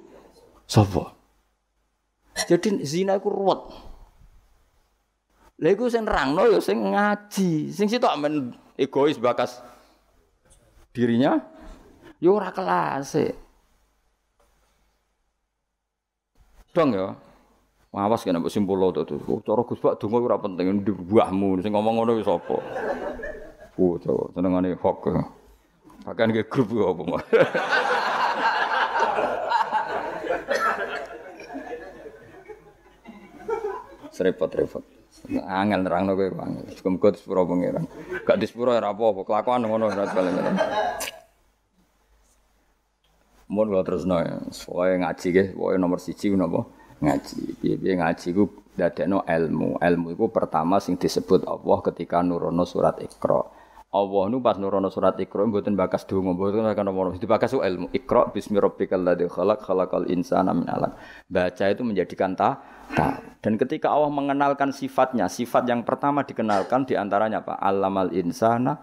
Sopo. Jadi zina iku ruwet. Lha iku sing rangno ya sing ngaji, sing sitok men egois bakas dirinya yo ya ora kelas e. Dong ya. Awas kena mbok simpul to to. Cara Gus Pak donga ora penting buahmu sing ngomong ngono ya sapa. Oh, senengane hok. Bahkan ke grup gue apa mau. Serepot-repot. Angel nerang nopo gue angel. Semoga di sepuro pangeran. Gak di sepuro ya apa apa kelakuan ngono berat paling. Mohon gue terus nopo. Soalnya ngaji ke, pokoknya nomor siji nopo ngaji. Biar ngaji gue dadekno ilmu. Ilmu itu pertama sing disebut Allah ketika nurono surat Iqra. Allah nu pas nurono surat ikro mboten bakas donga, mboten akan nomor bakas ilmu. ikro bismi rabbikal ladzi khalaq khalaqal insana min alaq. Baca itu menjadikan ta, ta. Dan ketika Allah mengenalkan sifatnya, sifat yang pertama dikenalkan diantaranya apa? Alamal insana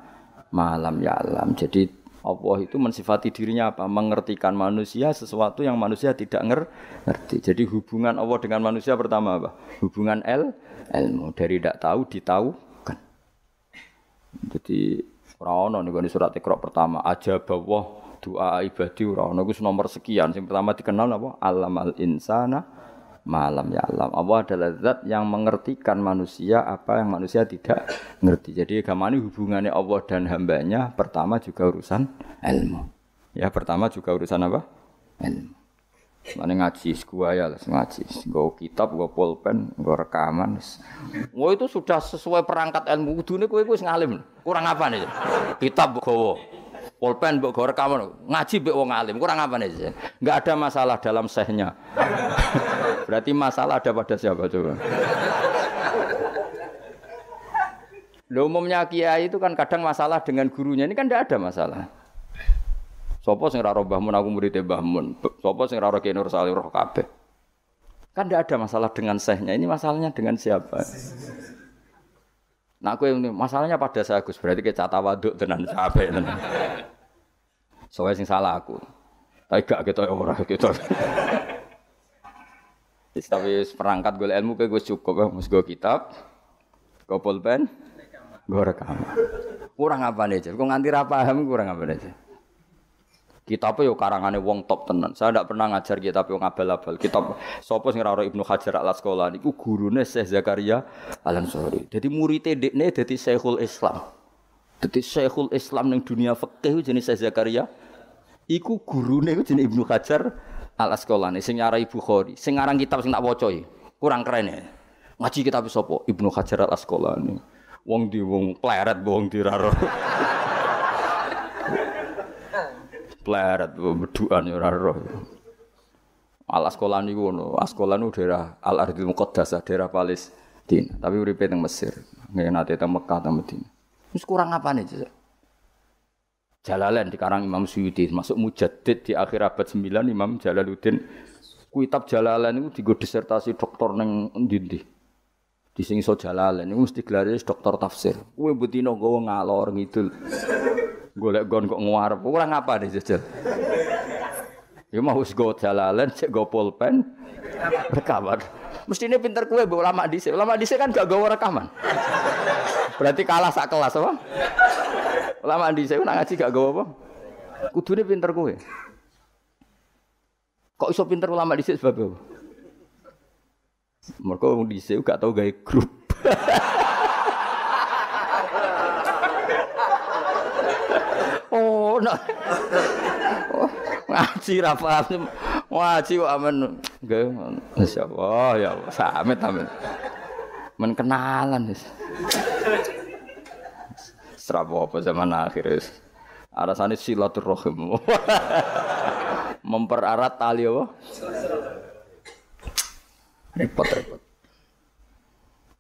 malam ya alam. Jadi Allah itu mensifati dirinya apa? Mengertikan manusia sesuatu yang manusia tidak ngerti. Jadi hubungan Allah dengan manusia pertama apa? Hubungan el ilmu dari tidak tahu ditahu jadi ora ono gue surat Iqra pertama aja bahwa doa ibadi ora ono iku nomor sekian. yang pertama dikenal apa? al insana malam ya alam. Allah adalah zat yang mengertikan manusia apa yang manusia tidak ngerti. Jadi gamane hubungannya Allah dan hambanya pertama juga urusan ilmu. Ya pertama juga urusan apa? Ilmu. Mana ngaji gua ya ngaji, gua kitab, gua pulpen, gua rekaman. Gua itu sudah sesuai perangkat ilmu dunia. Gua itu ngalim. Kurang apa nih? Kitab gua, Pulpen gua rekaman, ngaji mbok ngalim, Kurang apa nih? Enggak ada masalah dalam sehnya. [laughs] Berarti masalah ada pada siapa coba? Lo umumnya kiai itu kan kadang masalah dengan gurunya. Ini kan tidak ada masalah. Sopo sing raro bahmun aku murid bahmun. Sopo sing raro kinur salih roh kabeh. Kan tidak ada masalah dengan sehnya. Ini masalahnya dengan siapa? Nah, aku ini masalahnya pada saya Gus berarti kita waduk tenan siapa tenan. Soalnya sing salah aku. Tapi gak kita ya orang kita. Tapi perangkat gue ilmu ke gue cukup ya, mus gue kitab, gue pulpen, gue rekam. Kurang apa nih? Gue nganti paham kurang apa nih? Kitab yo karangane wong top tenan. Saya tidak pernah ngajar kitab yo ngabal-abal. Kitab sapa sing ora Ibnu Hajar Al Asqalani iku gurune Syekh Zakaria Al Ansori. Dadi muridé dekne dadi Syekhul Islam. Dadi Syekhul Islam ning dunia fikih jenis Syekh Zakaria iku gurune jenis Ibnu Hajar Al Asqalani sing nyarai Bukhari. Sing ngarang kitab sing tak waca kurang keren ya. Ngaji kitab sapa? Ibnu Hajar Al Asqalani. Wong di wong pleret wong raro pleret beduan ya ora roh. Al Askolan niku ngono. Askolan daerah Al Ardil Muqaddasah, daerah Palestina. Tapi uripe teng Mesir. Nggih nate teng Mekah teng Medina. Wis kurang apane, Cek? Jalalain karang Imam Suyuti, masuk mujaddid di akhir abad 9 Imam Jalaluddin. Kitab Jalalain itu digo disertasi doktor neng dindi Di sini so Jalalain itu mesti gelarnya doktor tafsir. Kuwe butino gue ngalor ngidul. Golek gon kok ngarep. Ora ngapa deh jejer. Ya mau wis go jalalan, cek go pulpen, rekaman. ini pinter kue bu ulama Lama Ulama dhisik kan gak gawa rekaman. Berarti kalah sak kelas apa? Ulama dhisik nak ngaji gak gawa apa? ini pinter kue. Kok iso pinter ulama dhisik sebab apa? Mereka dhisik gak tau gawe grup. [laughs] ngono. Oh, ngaji ra paham. Ngaji kok men, Nggih, masyaallah ya, ya samet samit amen. Men kenalan wis. Serapa apa zaman akhir wis. Alasannya silaturahim. [laughs] Mempererat tali apa? Repot repot.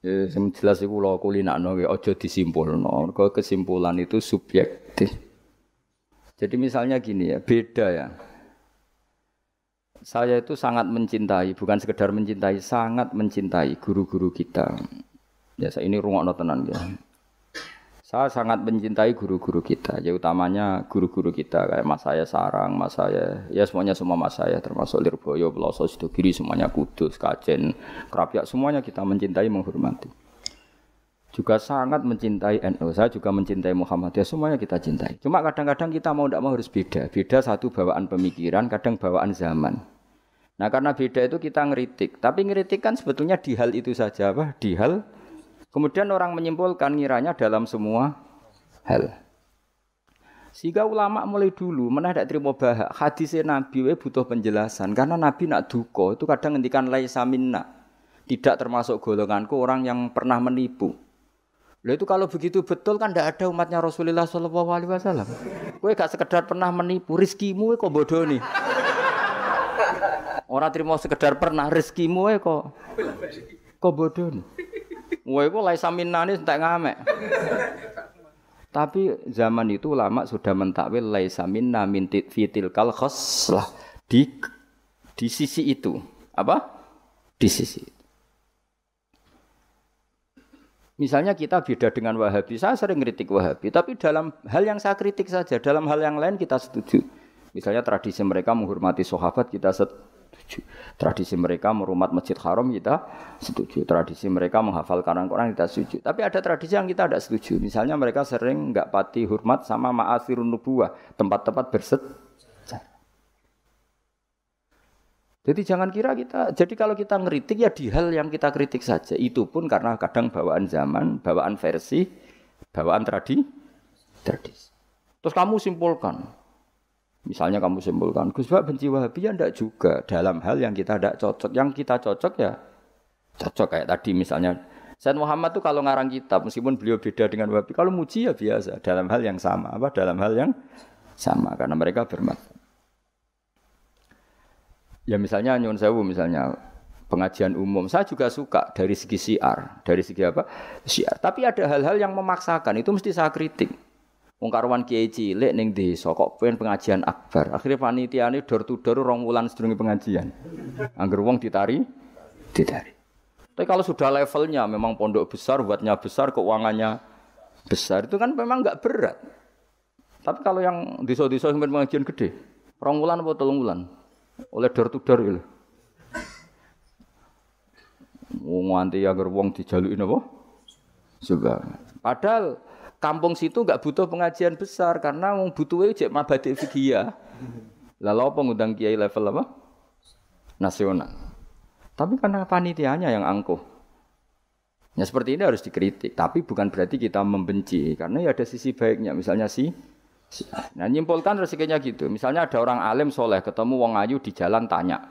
Ya, sing jelas iku lho kulinakno aja disimpulno. Mergo kesimpulan itu subjektif. Jadi misalnya gini ya, beda ya. Saya itu sangat mencintai, bukan sekedar mencintai, sangat mencintai guru-guru kita. Ya, saya ini rungok notenan ya. Saya sangat mencintai guru-guru kita, ya utamanya guru-guru kita kayak Mas saya Sarang, Mas saya, ya semuanya semua Mas saya termasuk Lirboyo, Beloso, Sidogiri semuanya Kudus, Kajen, Krapyak semuanya kita mencintai menghormati juga sangat mencintai NU. Saya juga mencintai Muhammad ya Semuanya kita cintai. Cuma kadang-kadang kita mau tidak mau harus beda. Beda satu bawaan pemikiran, kadang bawaan zaman. Nah karena beda itu kita ngeritik. Tapi ngeritik kan sebetulnya di hal itu saja. Apa? Di hal. Kemudian orang menyimpulkan ngiranya dalam semua hal. Sehingga ulama mulai dulu menah tidak terima bahak. Hadisnya Nabi we butuh penjelasan karena Nabi nak duko itu kadang ngendikan laisa minna. Tidak termasuk golonganku orang yang pernah menipu. Loh itu kalau begitu betul kan tidak ada umatnya Rasulullah Shallallahu Alaihi Wasallam. Kue gak sekedar pernah menipu rizkimu, kok bodoh nih. Orang terima sekedar pernah rizkimu, kok kok bodoh nih. Kue kok lai saminani tak ngamek. Tapi zaman itu lama sudah mentakwil lay Samina min fitil kal lah di di sisi itu. Apa? Di sisi. Misalnya kita beda dengan Wahabi, saya sering kritik Wahabi, tapi dalam hal yang saya kritik saja, dalam hal yang lain kita setuju. Misalnya tradisi mereka menghormati sahabat kita setuju. Tradisi mereka merumat masjid haram kita setuju. Tradisi mereka menghafal karang Quran kita setuju. Tapi ada tradisi yang kita tidak setuju. Misalnya mereka sering nggak pati hormat sama ma'asirun nubuah, tempat-tempat berset Jadi jangan kira kita, jadi kalau kita ngeritik ya di hal yang kita kritik saja. Itu pun karena kadang bawaan zaman, bawaan versi, bawaan tradi, tradisi. Terus kamu simpulkan. Misalnya kamu simpulkan, Gus Bak benci Wahabi ya enggak juga dalam hal yang kita enggak cocok. Yang kita cocok ya cocok kayak tadi misalnya Sayyid Muhammad tuh kalau ngarang kitab meskipun beliau beda dengan Wahabi, kalau muji ya biasa dalam hal yang sama apa dalam hal yang sama karena mereka bermat ya misalnya nyun sewu misalnya pengajian umum saya juga suka dari segi siar dari segi apa siar tapi ada hal-hal yang memaksakan itu mesti saya kritik Wong karuan kiai cilik ning desa kok pengen pengajian akbar. Akhirnya panitiane dor to dor rong wulan pengajian. Angger wong ditari ditari. Tapi kalau sudah levelnya memang pondok besar, buatnya besar, keuangannya besar itu kan memang nggak berat. Tapi kalau yang desa-desa yang pengajian gede, rong wulan apa telung wulan? oleh door to door itu. Wong anti agar wong dijaluki napa? Juga. Padahal kampung situ nggak butuh pengajian besar karena wong butuhe cek mabadi fikia. ya. Lah lha apa kiai level apa? Nasional. Tapi karena panitianya yang angkuh. Ya seperti ini harus dikritik, tapi bukan berarti kita membenci karena ya ada sisi baiknya. Misalnya si Nah nyimpulkan rezekinya gitu. Misalnya ada orang alim soleh ketemu wong ayu di jalan tanya.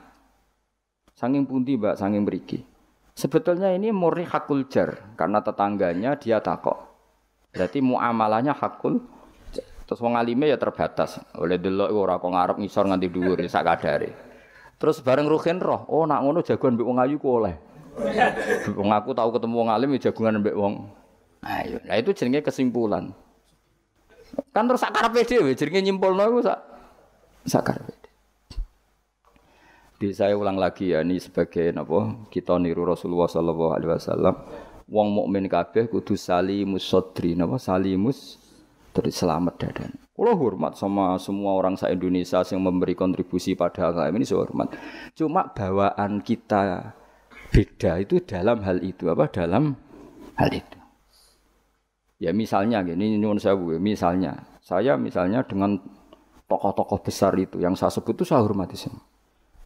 Sanging pundi mbak, sanging beriki. Sebetulnya ini murni hakul jar karena tetangganya dia takok. Berarti muamalahnya hakul. Terus wong alime ya terbatas. Oleh delok ora kok ngarep ngisor nganti dhuwur ya sak kadare. Terus bareng ruhin roh, oh nak ngono jagoan mbek wong ayu ku oleh. [laughs] Wong aku tahu ketemu wong alim ya jagungan mbek wong. Ayo, nah itu jenenge kesimpulan. Kan terus sak karepe dhewe nyimpul nyimpulno sak sak karepe. Di saya ulang lagi ya ini sebagai apa kita niru Rasulullah sallallahu alaihi wasallam wong mukmin kabeh kudu salimus sodri napa salimus terus selamat dadan. Kulo hormat sama semua orang sa Indonesia yang memberi kontribusi pada agama ini saya hormat. Cuma bawaan kita beda itu dalam hal itu apa dalam hal itu. Ya misalnya gini, nyuwun sewu, ya. misalnya saya misalnya dengan tokoh-tokoh besar itu yang saya sebut itu saya hormati semua.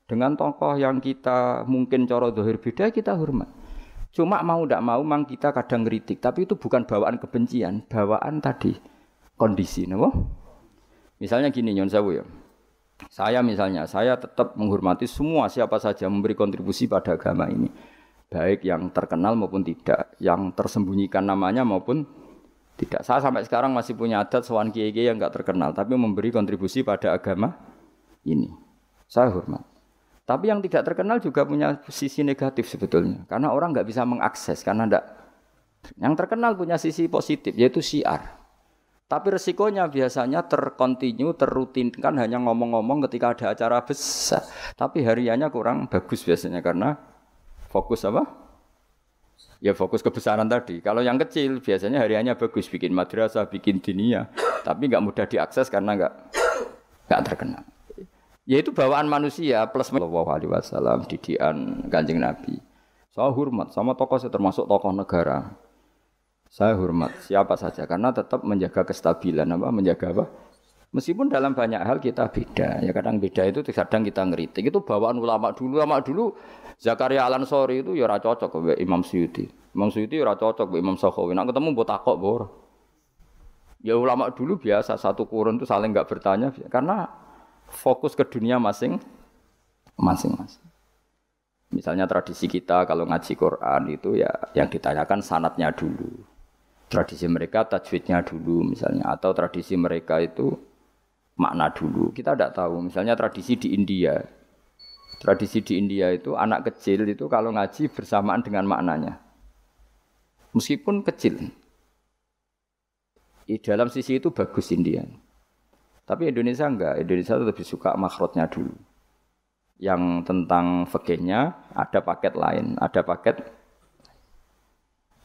Dengan tokoh yang kita mungkin coro dohir beda kita hormat. Cuma mau tidak mau mang kita kadang kritik, tapi itu bukan bawaan kebencian, bawaan tadi kondisi, nabo. Misalnya gini nyon sewu ya. Saya misalnya, saya tetap menghormati semua siapa saja memberi kontribusi pada agama ini. Baik yang terkenal maupun tidak, yang tersembunyikan namanya maupun tidak, saya sampai sekarang masih punya adat sowan kiai yang nggak terkenal, tapi memberi kontribusi pada agama ini. Saya hormat. Tapi yang tidak terkenal juga punya sisi negatif sebetulnya, karena orang nggak bisa mengakses karena ndak. Yang terkenal punya sisi positif yaitu siar. Tapi resikonya biasanya terkontinu, terrutinkan hanya ngomong-ngomong ketika ada acara besar. Tapi hariannya kurang bagus biasanya karena fokus apa? ya fokus kebesaran tadi. Kalau yang kecil biasanya hariannya bagus, bikin madrasah, bikin dinia, tapi nggak mudah diakses karena nggak nggak terkenal. Ya itu bawaan manusia plus Allah Alaihi Wasallam didian ganjeng Nabi. Saya hormat sama tokoh saya termasuk tokoh negara. Saya hormat siapa saja karena tetap menjaga kestabilan apa menjaga apa Meskipun dalam banyak hal kita beda, ya kadang beda itu kadang kita ngeritik. Itu bawaan ulama dulu, ulama dulu Zakaria Al Ansori itu ya cocok ke Imam Syuuti. Imam Syuuti ya cocok ke Imam Sakhawi. Nak ketemu mbok takok bor. Ya ulama dulu biasa satu kurun itu saling nggak bertanya karena fokus ke dunia masing masing-masing. Misalnya tradisi kita kalau ngaji Quran itu ya yang ditanyakan sanatnya dulu. Tradisi mereka tajwidnya dulu misalnya atau tradisi mereka itu makna dulu. Kita tidak tahu. Misalnya tradisi di India. Tradisi di India itu anak kecil itu kalau ngaji bersamaan dengan maknanya. Meskipun kecil. Di dalam sisi itu bagus India. Tapi Indonesia enggak. Indonesia lebih suka makrotnya dulu. Yang tentang fakihnya ada paket lain. Ada paket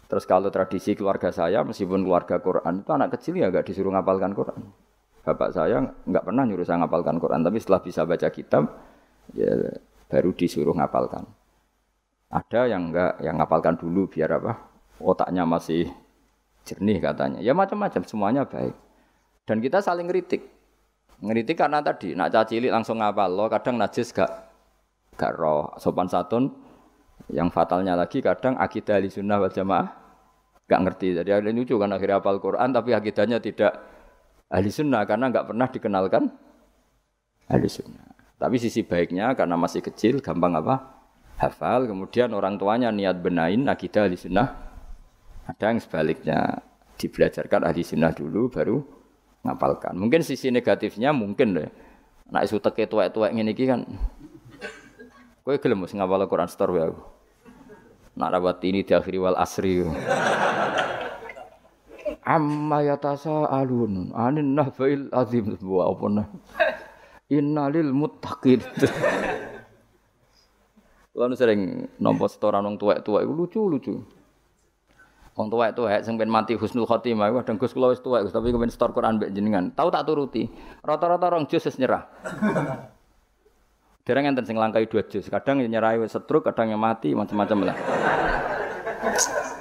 Terus kalau tradisi keluarga saya, meskipun keluarga Quran, itu anak kecil ya nggak disuruh ngapalkan Quran bapak saya nggak pernah nyuruh saya ngapalkan Quran, tapi setelah bisa baca kitab, ya baru disuruh ngapalkan. Ada yang nggak, yang ngapalkan dulu biar apa? Otaknya masih jernih katanya. Ya macam-macam, semuanya baik. Dan kita saling kritik. Ngeritik karena tadi, nak cacili langsung ngapal lo, kadang najis gak gak roh. Sopan satun, yang fatalnya lagi kadang akidah di sunnah wal jamaah gak ngerti. Jadi ada lucu kan akhirnya hafal Quran tapi akidahnya tidak ahli sunnah karena nggak pernah dikenalkan ahli sunnah. Tapi sisi baiknya karena masih kecil gampang apa? Hafal, kemudian orang tuanya niat benain akidah ahli sunnah. Ada yang sebaliknya dibelajarkan ahli sunnah dulu baru ngapalkan. Mungkin sisi negatifnya mungkin deh. Nak isu teke tua tua ini kan. Kowe gelem mesti ngapal Quran store ya. Nak rawat ini di akhir wal asri amma alun, anin nahfail azim buah apa nih? innalil muttaqin Kalau [laughs] sering nampa setoran orang tua tua itu lucu-lucu. Orang tua tua yang pengen mati husnul khotimah iku kadang Gus kula wis tuwek Gus tapi pengen setor Quran mbek jenengan. Tahu tak turuti. Rata-rata rong jus nyerah. [laughs] Dereng enten sing langkai dua jus. Kadang nyerahi wis setruk, kadang yang mati macam-macam lah. [laughs]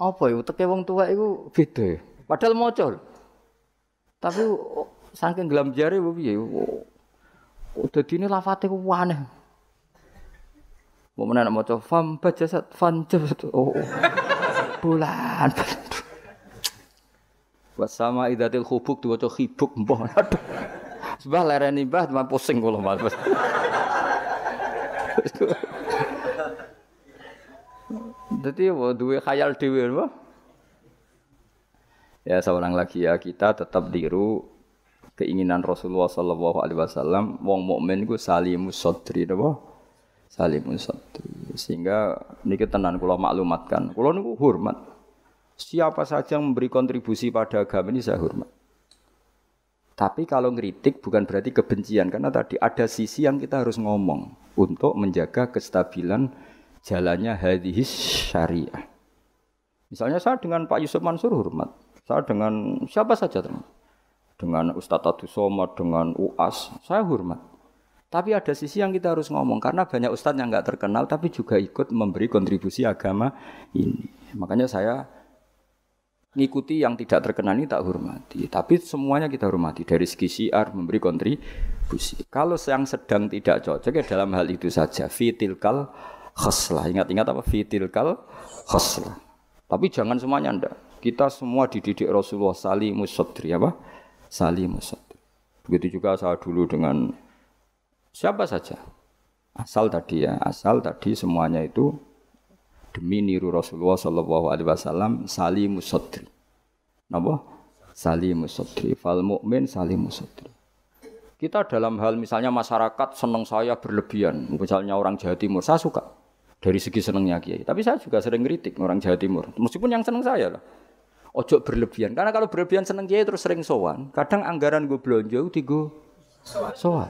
apa ya uteke wong tua iku beda ya. Padahal maca. Tapi saking gelam jari piye. udah ini lafate ku aneh. Mau menak maca fam bajasat fan jasat. Oh, oh. Bulan. sama idatil khubuk diwaca hibuk, mbah. Aduh. Sebab lereni mbah cuma pusing kula Mas. Jadi dua khayal dewi apa? Ya seorang lagi ya kita tetap diru keinginan Rasulullah sallallahu alaihi wasallam wong mukmin gue salimus sodri, napa? Salimus sodri. Sehingga niki tenan kula maklumatkan. Kula nunggu hormat. Siapa saja yang memberi kontribusi pada agama ini saya hormat. Tapi kalau ngeritik bukan berarti kebencian karena tadi ada sisi yang kita harus ngomong untuk menjaga kestabilan jalannya hadis syariah. Misalnya saya dengan Pak Yusuf Mansur hormat, saya dengan siapa saja teman, dengan Ustadz Abdul Somad, dengan UAS, saya hormat. Tapi ada sisi yang kita harus ngomong karena banyak ustadz yang nggak terkenal tapi juga ikut memberi kontribusi agama ini. Makanya saya ngikuti yang tidak terkenal ini tak hormati. Tapi semuanya kita hormati dari segi siar memberi kontribusi. Kalau yang sedang tidak cocok ya dalam hal itu saja fitilkal khoslah. Ingat-ingat apa? Fitilkal khoslah. Tapi jangan semuanya ndak. Kita semua dididik Rasulullah salimus sadri apa? Salimus sadri. Begitu juga saya dulu dengan siapa saja. Asal tadi ya, asal tadi semuanya itu demi niru Rasulullah sallallahu Alaihi Wasallam salimus sadri. Napa? Salimus sadri. Fal mukmin salimus sadri. Kita dalam hal misalnya masyarakat senang saya berlebihan, misalnya orang Jawa Timur, saya suka dari segi senengnya kiai. Tapi saya juga sering kritik orang Jawa Timur, meskipun yang seneng saya lah. Ojo berlebihan, karena kalau berlebihan seneng kiai terus sering sowan. Kadang anggaran gue belanja di gue sowan.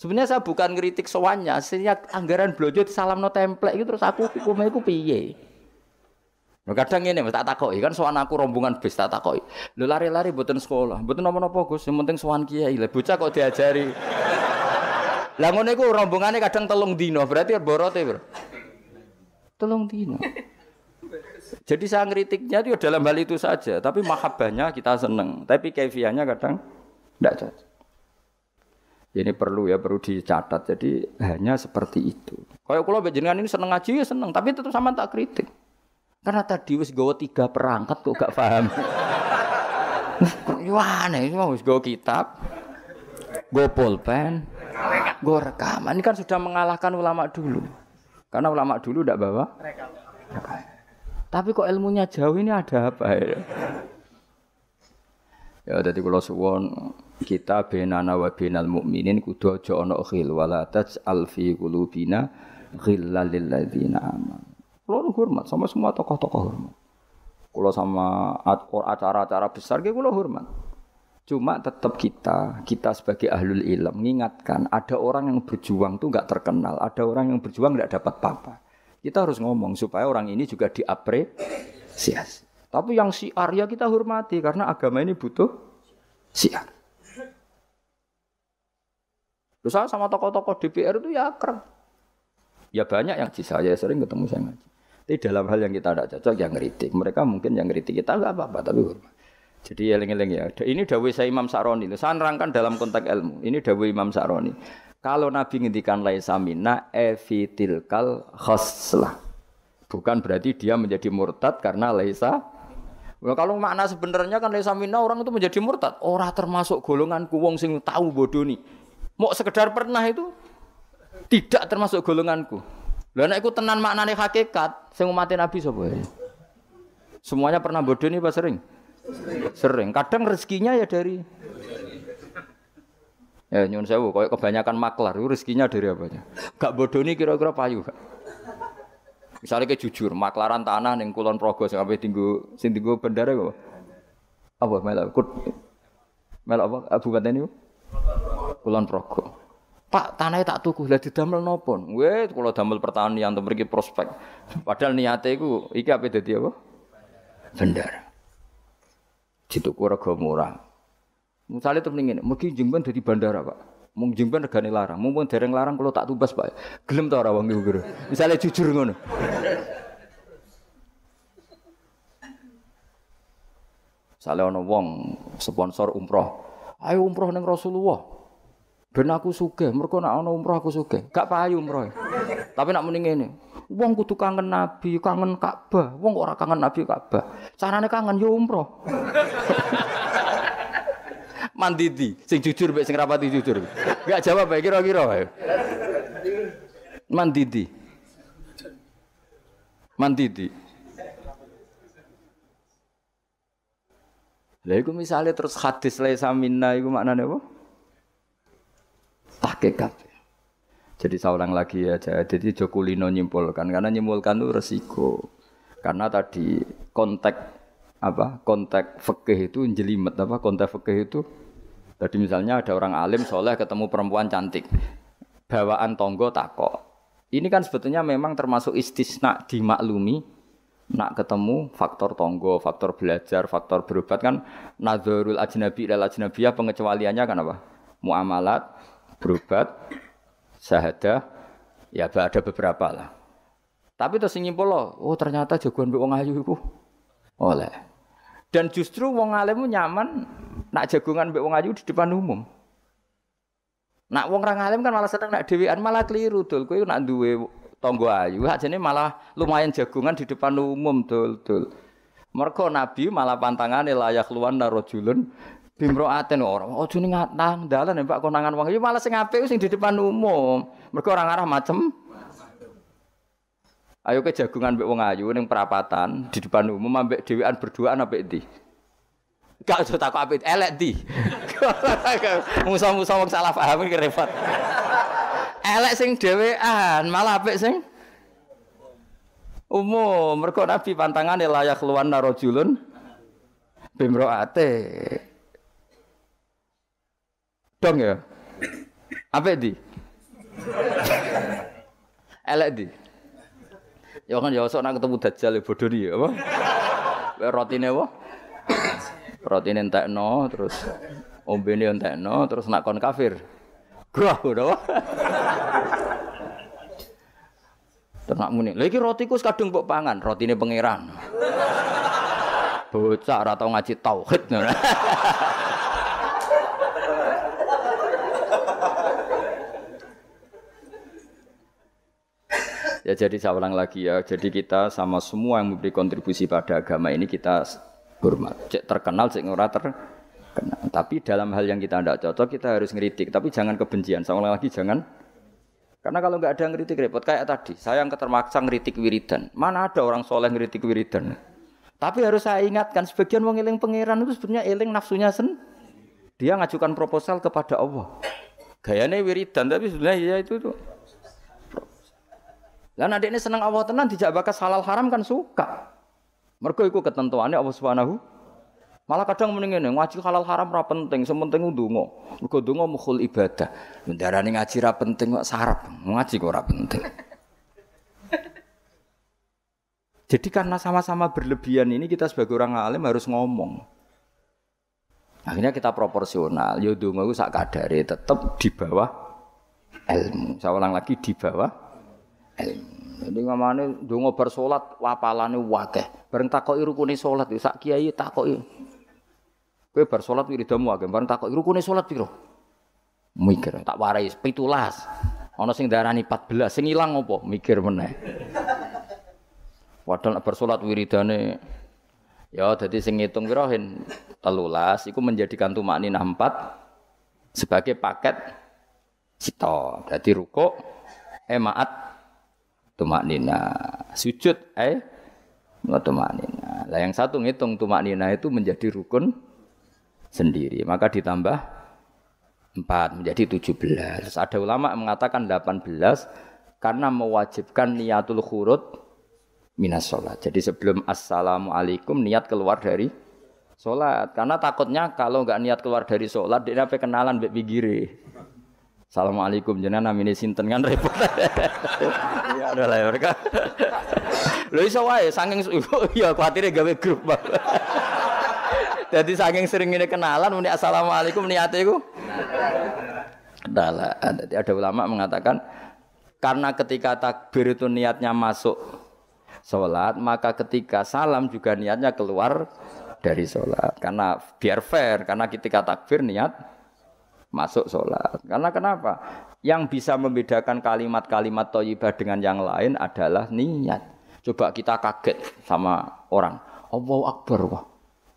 Sebenarnya saya bukan kritik sowannya, sehingga anggaran belanja di salam no template itu terus aku hukumnya aku piye. Nah, kadang ini tak takoi kan sowan aku rombongan bis tak takoi. Lu lari-lari buatin sekolah, buatin nopo-nopo gus, yang penting sowan kiai lah. Bocah kok diajari. Lah ngono iku kadang telung dino, berarti ya borote, Bro. Tolong dino. [laughs] Jadi saya ngeritiknya itu ya dalam hal itu saja, tapi mahabbahnya kita seneng, tapi kefiannya kadang tidak cocok. Ini perlu ya perlu dicatat. Jadi hanya seperti itu. Kayak kalau bejengan ini seneng aja ya seneng, tapi tetap sama tak kritik. Karena tadi wis gawa tiga perangkat kok gak paham. Wah, aneh, wis gawa kitab, gawa pulpen, gawa rekaman. Ini kan sudah mengalahkan ulama dulu. Karena ulama dulu tidak bawa. Tapi kok ilmunya jauh ini ada apa ya? Ya jadi kalau suwon kita benana wa benal mukminin kudu aja ana khil wala taj'al fi qulubina ghillal lil ladzina aman. Kula hormat sama semua tokoh-tokoh hormat. Kula sama acara-acara besar ge kula hormat. Cuma tetap kita, kita sebagai ahlul ilm mengingatkan ada orang yang berjuang tuh nggak terkenal, ada orang yang berjuang nggak dapat apa-apa. Kita harus ngomong supaya orang ini juga diapresiasi. Tapi yang si Arya kita hormati karena agama ini butuh siap Terus sama tokoh-tokoh DPR itu ya akrab. Ya banyak yang di saya sering ketemu saya ngaji. Tapi dalam hal yang kita tidak cocok yang ngeritik. Mereka mungkin yang ngeritik kita nggak apa-apa tapi hormat. Jadi eling-eling ya. Ini dawuh saya Imam Sa'roni. Saya nerangkan dalam konteks ilmu. Ini dawuh Imam Sa'roni. Kalau Nabi ngendikan samina evitil kal khoslah. Bukan berarti dia menjadi murtad karena laisa Nah, kalau makna sebenarnya kan laisa mina orang itu menjadi murtad, orang termasuk golongan kuwong sing tahu bodoni. Mau sekedar pernah itu tidak termasuk golonganku. Lain aku tenan maknanya hakikat, sing mati Nabi sobat. Ya? Semuanya pernah bodoni pak sering? Sering. Kadang rezekinya ya dari Ya nyun sewu, kayak kebanyakan maklar itu rezekinya dari apa aja. Gak bodoh nih kira-kira payu. Misalnya kayak jujur, maklaran tanah neng kulon progo sampai tinggu, sing tinggu bendera apa? Apa melak? Kut melak apa? Kabupaten itu? Kulon progo. Pak, tanahnya tak tuku, lah didamel nopon. Weh, kalau damel pertanian, pergi prospek. Padahal niatnya itu, iki apa jadi apa? dituku rego murah. Misalnya tuh mendingin, mungkin jengben dari bandara pak. mungkin jengben negara larang, mungkin dereng larang kalau tak tubas pak. Gelem tau rawang ibu guru. Misalnya jujur ngono. Misalnya ono wong sponsor umroh, ayo umroh neng Rasulullah. Ben aku suge Merkona ono umroh aku suge Gak payu umroh. Tapi nak mendingin ini Wong kudu kangen Nabi, kangen Ka'bah. Wong ora kangen Nabi Ka'bah. Carane kangen ya umroh. [laughs] Mandidi, sing jujur mbek sing rapati jujur. Enggak jawab bae kira-kira Mandidi. Mandidi. Lah iku misale terus hadis laisa minna iku maknane apa? Pakai kabeh. Jadi saya ulang lagi ya, jadi Jokulino nyimpulkan karena nyimpulkan itu resiko. Karena tadi konteks apa kontek fakih itu jelimet apa kontek fakih itu tadi misalnya ada orang alim soleh ketemu perempuan cantik bawaan tonggo takok ini kan sebetulnya memang termasuk istisna dimaklumi nak ketemu faktor tonggo faktor belajar faktor berobat kan nazarul ajnabi ilal ajnabiyah pengecualiannya kan apa muamalat berobat syahadah ya ada beberapa lah. Tapi terus nyimpul loh, oh ternyata jagoan wong ayu iku oleh. Dan justru wong alim nyaman nak jagongan mbek wong ayu di depan umum. Nak wong ra alim kan malah seneng nak dhewean malah keliru dul kowe nak duwe tonggo ayu ajene malah lumayan jagongan di depan umum dul dul. Mergo nabi malah pantangane layak luan narojulun bimroaten ora. oh, oh ning ngatang dalan pak konangan wong. malah sing ape sing di depan umum. mereka orang arah macem. Ayo ke jagungan mbek wong ayu perapatan di depan umum ambek dhewean berduaan ambek di Gak usah takut ape elek di? [laughs] Musa-musa wong salah paham iki repot. Elek sing dhewean, malah ape sing umum. mereka Nabi pantangane layak keluar narojulun bimroate. Dong ya. Apa di? Elek di. Ya kan ya sok nak ketemu dajjal ya bodoh ya apa? roti Rotine roti Rotine entekno terus ombene ya entekno terus nak kon kafir. gua udah. Terus nak muni, lagi roti ku kadung mbok pangan, roti rotine pangeran." Bocah ora tau ngaji tauhid. Ya jadi saya ulang lagi ya. Jadi kita sama semua yang memberi kontribusi pada agama ini kita hormat. Cek terkenal, cek ora terkenal. Tapi dalam hal yang kita tidak cocok kita harus ngeritik. Tapi jangan kebencian. Saya ulang lagi jangan karena kalau nggak ada yang ngeritik repot kayak tadi, saya yang termaksa ngeritik wiridan. Mana ada orang soleh ngeritik wiridan? Tapi harus saya ingatkan sebagian wong eling pangeran itu sebenarnya eling nafsunya sen. Dia ngajukan proposal kepada Allah. Gayanya wiridan tapi sebenarnya ya itu tuh. Lan ini seneng Allah tenan dijak bakas halal haram kan suka. Mergo iku ketentuannya Allah Subhanahu Malah kadang mrene ngene ngaji halal haram ora penting, sementing ndonga. Mergo ndonga mukhul ibadah. Ndarani ngaji ora penting kok sarap, ngaji kok ora penting. [laughs] Jadi karena sama-sama berlebihan ini kita sebagai orang alim harus ngomong. Akhirnya kita proporsional. Yo ya, ndonga iku sak kadare di bawah ilmu. Saya ulang lagi di bawah jadi ngamane donga bar salat wapalane wakeh. Bareng takoki rukune salat ya sak kiai takoki. Kowe bar salat wiridamu akeh, bareng takoki rukune salat piro? Mikir, tak warai 17. Ana sing darani 14, sing ilang opo? Mikir meneh. Padahal bar salat wiridane ya dadi sing ngitung piro 13 iku menjadikan tumakninah 4 sebagai paket sito. Dadi rukuk emaat tumak nina sujud eh nggak tumak nina lah yang satu ngitung tumak nina itu menjadi rukun sendiri maka ditambah empat menjadi tujuh belas ada ulama mengatakan delapan belas karena mewajibkan niatul khurut minas sholat jadi sebelum assalamualaikum niat keluar dari sholat karena takutnya kalau nggak niat keluar dari sholat dia apa kenalan bek pikiri Assalamualaikum jenengan namine sinten kan repot. [laughs] Ya ada lah ya, mereka. [laughs] Lho iso wae saking [laughs] ya kuatir gawe grup. Jadi saking sering ini kenalan muni assalamualaikum niate iku. dala Jadi ah, ada ulama mengatakan karena ketika takbir itu niatnya masuk sholat maka ketika salam juga niatnya keluar dari sholat karena biar fair karena ketika takbir niat masuk sholat. Karena kenapa? Yang bisa membedakan kalimat-kalimat toyibah dengan yang lain adalah niat. Coba kita kaget sama orang. Allahu Akbar wah.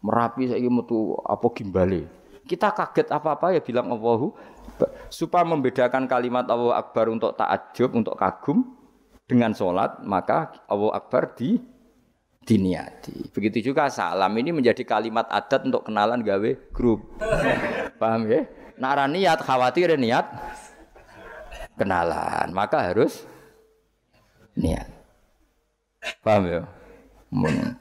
Merapi saya metu apa gimbali. Kita kaget apa-apa ya bilang Allahu supaya membedakan kalimat Allahu Akbar untuk takjub, untuk kagum dengan sholat maka Allahu Akbar di diniati. Begitu juga salam ini menjadi kalimat adat untuk kenalan gawe grup. Paham ya? Nah, niat khawatir ya niat kenalan, maka harus niat. Paham ya?